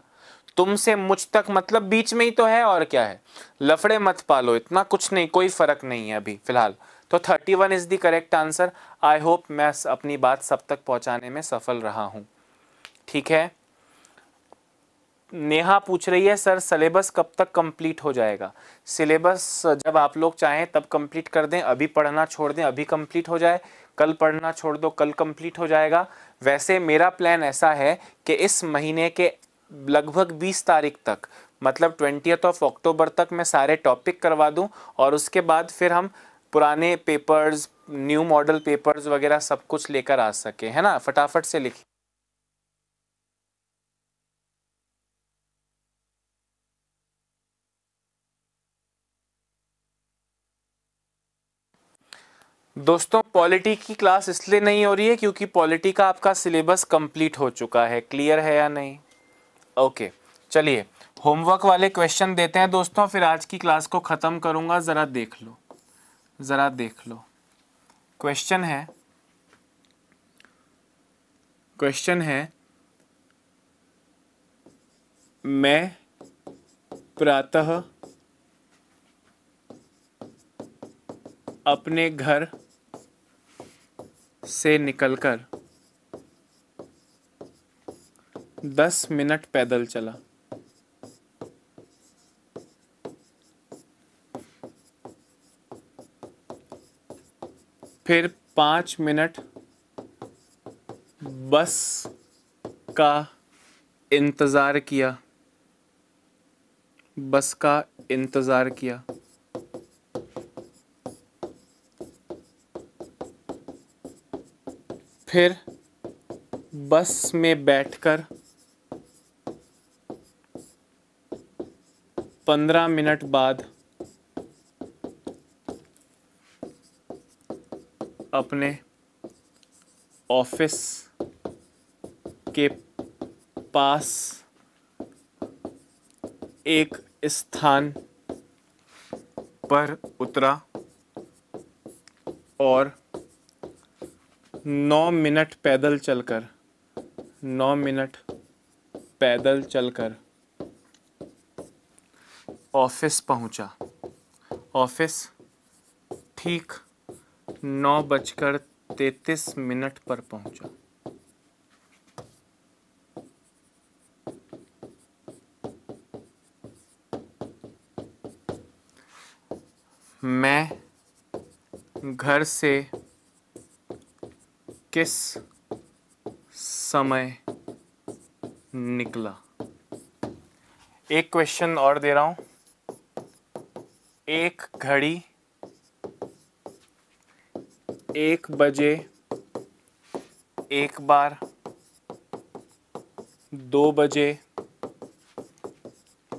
तुमसे मुझ तक मतलब बीच में ही तो है और क्या है लफड़े मत पालो इतना कुछ नहीं कोई फ़र्क नहीं है अभी फ़िलहाल तो thirty one is the correct answer I hope मैं अपनी बात सब तक पहुंचाने में सफल रहा हूं ठीक है नेहा पूछ रही है सर सिलेबस कब तक कंप्लीट हो जाएगा सिलेबस जब आप लोग चाहें तब कंप्लीट कर दें अभी पढ़ना छोड़ दें अभी कंप्लीट हो जाए कल पढ़ना छोड़ दो कल कंप्लीट हो जाएगा वैसे मेरा प्लान ऐसा है कि इस महीने के लगभग 20 तारीख तक मतलब ट्वेंटियथ ऑफ अक्टूबर तक मैं सारे टॉपिक करवा दूं और उसके बाद फिर हम पुराने पेपर्स न्यू मॉडल पेपर्स वगैरह सब कुछ लेकर आ सके है ना फटाफट से लिखिए दोस्तों पॉलिटी की क्लास इसलिए नहीं हो रही है क्योंकि पॉलिटी का आपका सिलेबस कंप्लीट हो चुका है क्लियर है या नहीं ओके चलिए होमवर्क वाले क्वेश्चन देते हैं दोस्तों फिर आज की क्लास को ख़त्म करूंगा ज़रा देख लो ज़रा देख लो क्वेश्चन है क्वेश्चन है मैं प्रातः अपने घर से निकलकर दस मिनट पैदल चला फिर पाँच मिनट बस का इंतज़ार किया बस का इंतज़ार किया फिर बस में बैठकर पंद्रह मिनट बाद अपने ऑफिस के पास एक स्थान पर उतरा और नौ मिनट पैदल चलकर नौ मिनट पैदल चलकर ऑफिस पहुंचा ऑफिस ठीक नौ बजकर तैतीस मिनट पर पहुंचा मैं घर से किस समय निकला एक क्वेश्चन और दे रहा हूं एक घड़ी एक बजे एक बार दो बजे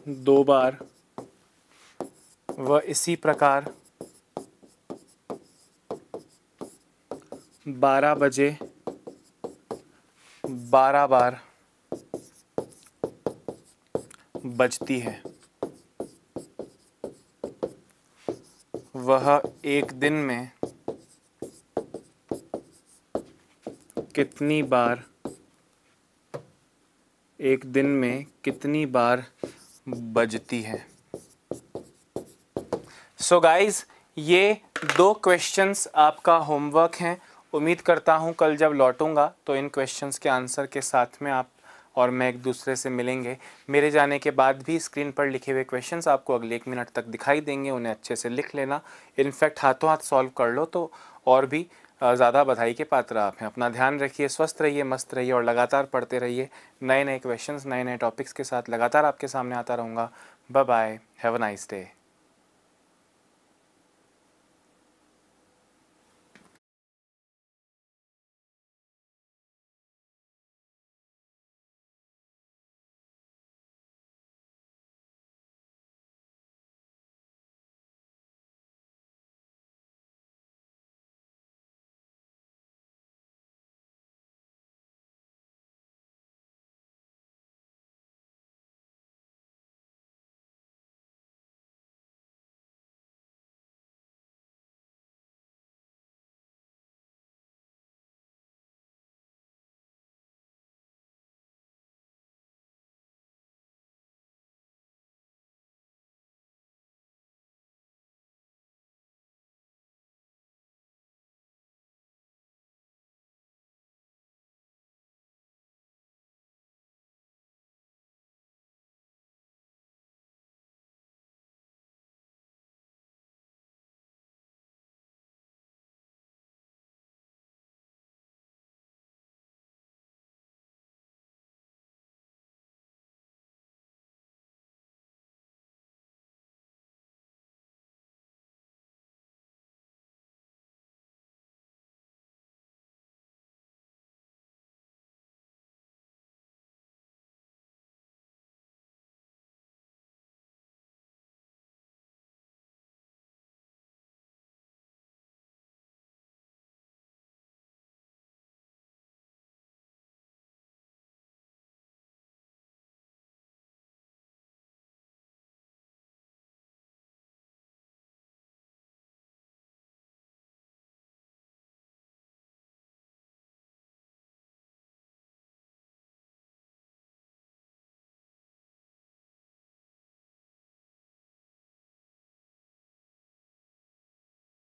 दो बार व इसी प्रकार बारह बजे बारह बार बजती है वह एक दिन में कितनी बार एक दिन में कितनी बार बजती है सो so गाइज ये दो क्वेश्चंस आपका होमवर्क हैं उम्मीद करता हूँ कल जब लौटूंगा तो इन क्वेश्चंस के आंसर के साथ में आप और मैं एक दूसरे से मिलेंगे मेरे जाने के बाद भी स्क्रीन पर लिखे हुए क्वेश्चंस आपको अगले एक मिनट तक दिखाई देंगे उन्हें अच्छे से लिख लेना इनफैक्ट हाथों हाथ सॉल्व कर लो तो और भी ज़्यादा बधाई के पात्र आप हैं अपना ध्यान रखिए स्वस्थ रहिए मस्त रहिए और लगातार पढ़ते रहिए नए नए क्वेश्चंस नए नए टॉपिक्स के साथ लगातार आपके सामने आता रहूँगा bye bye have a nice day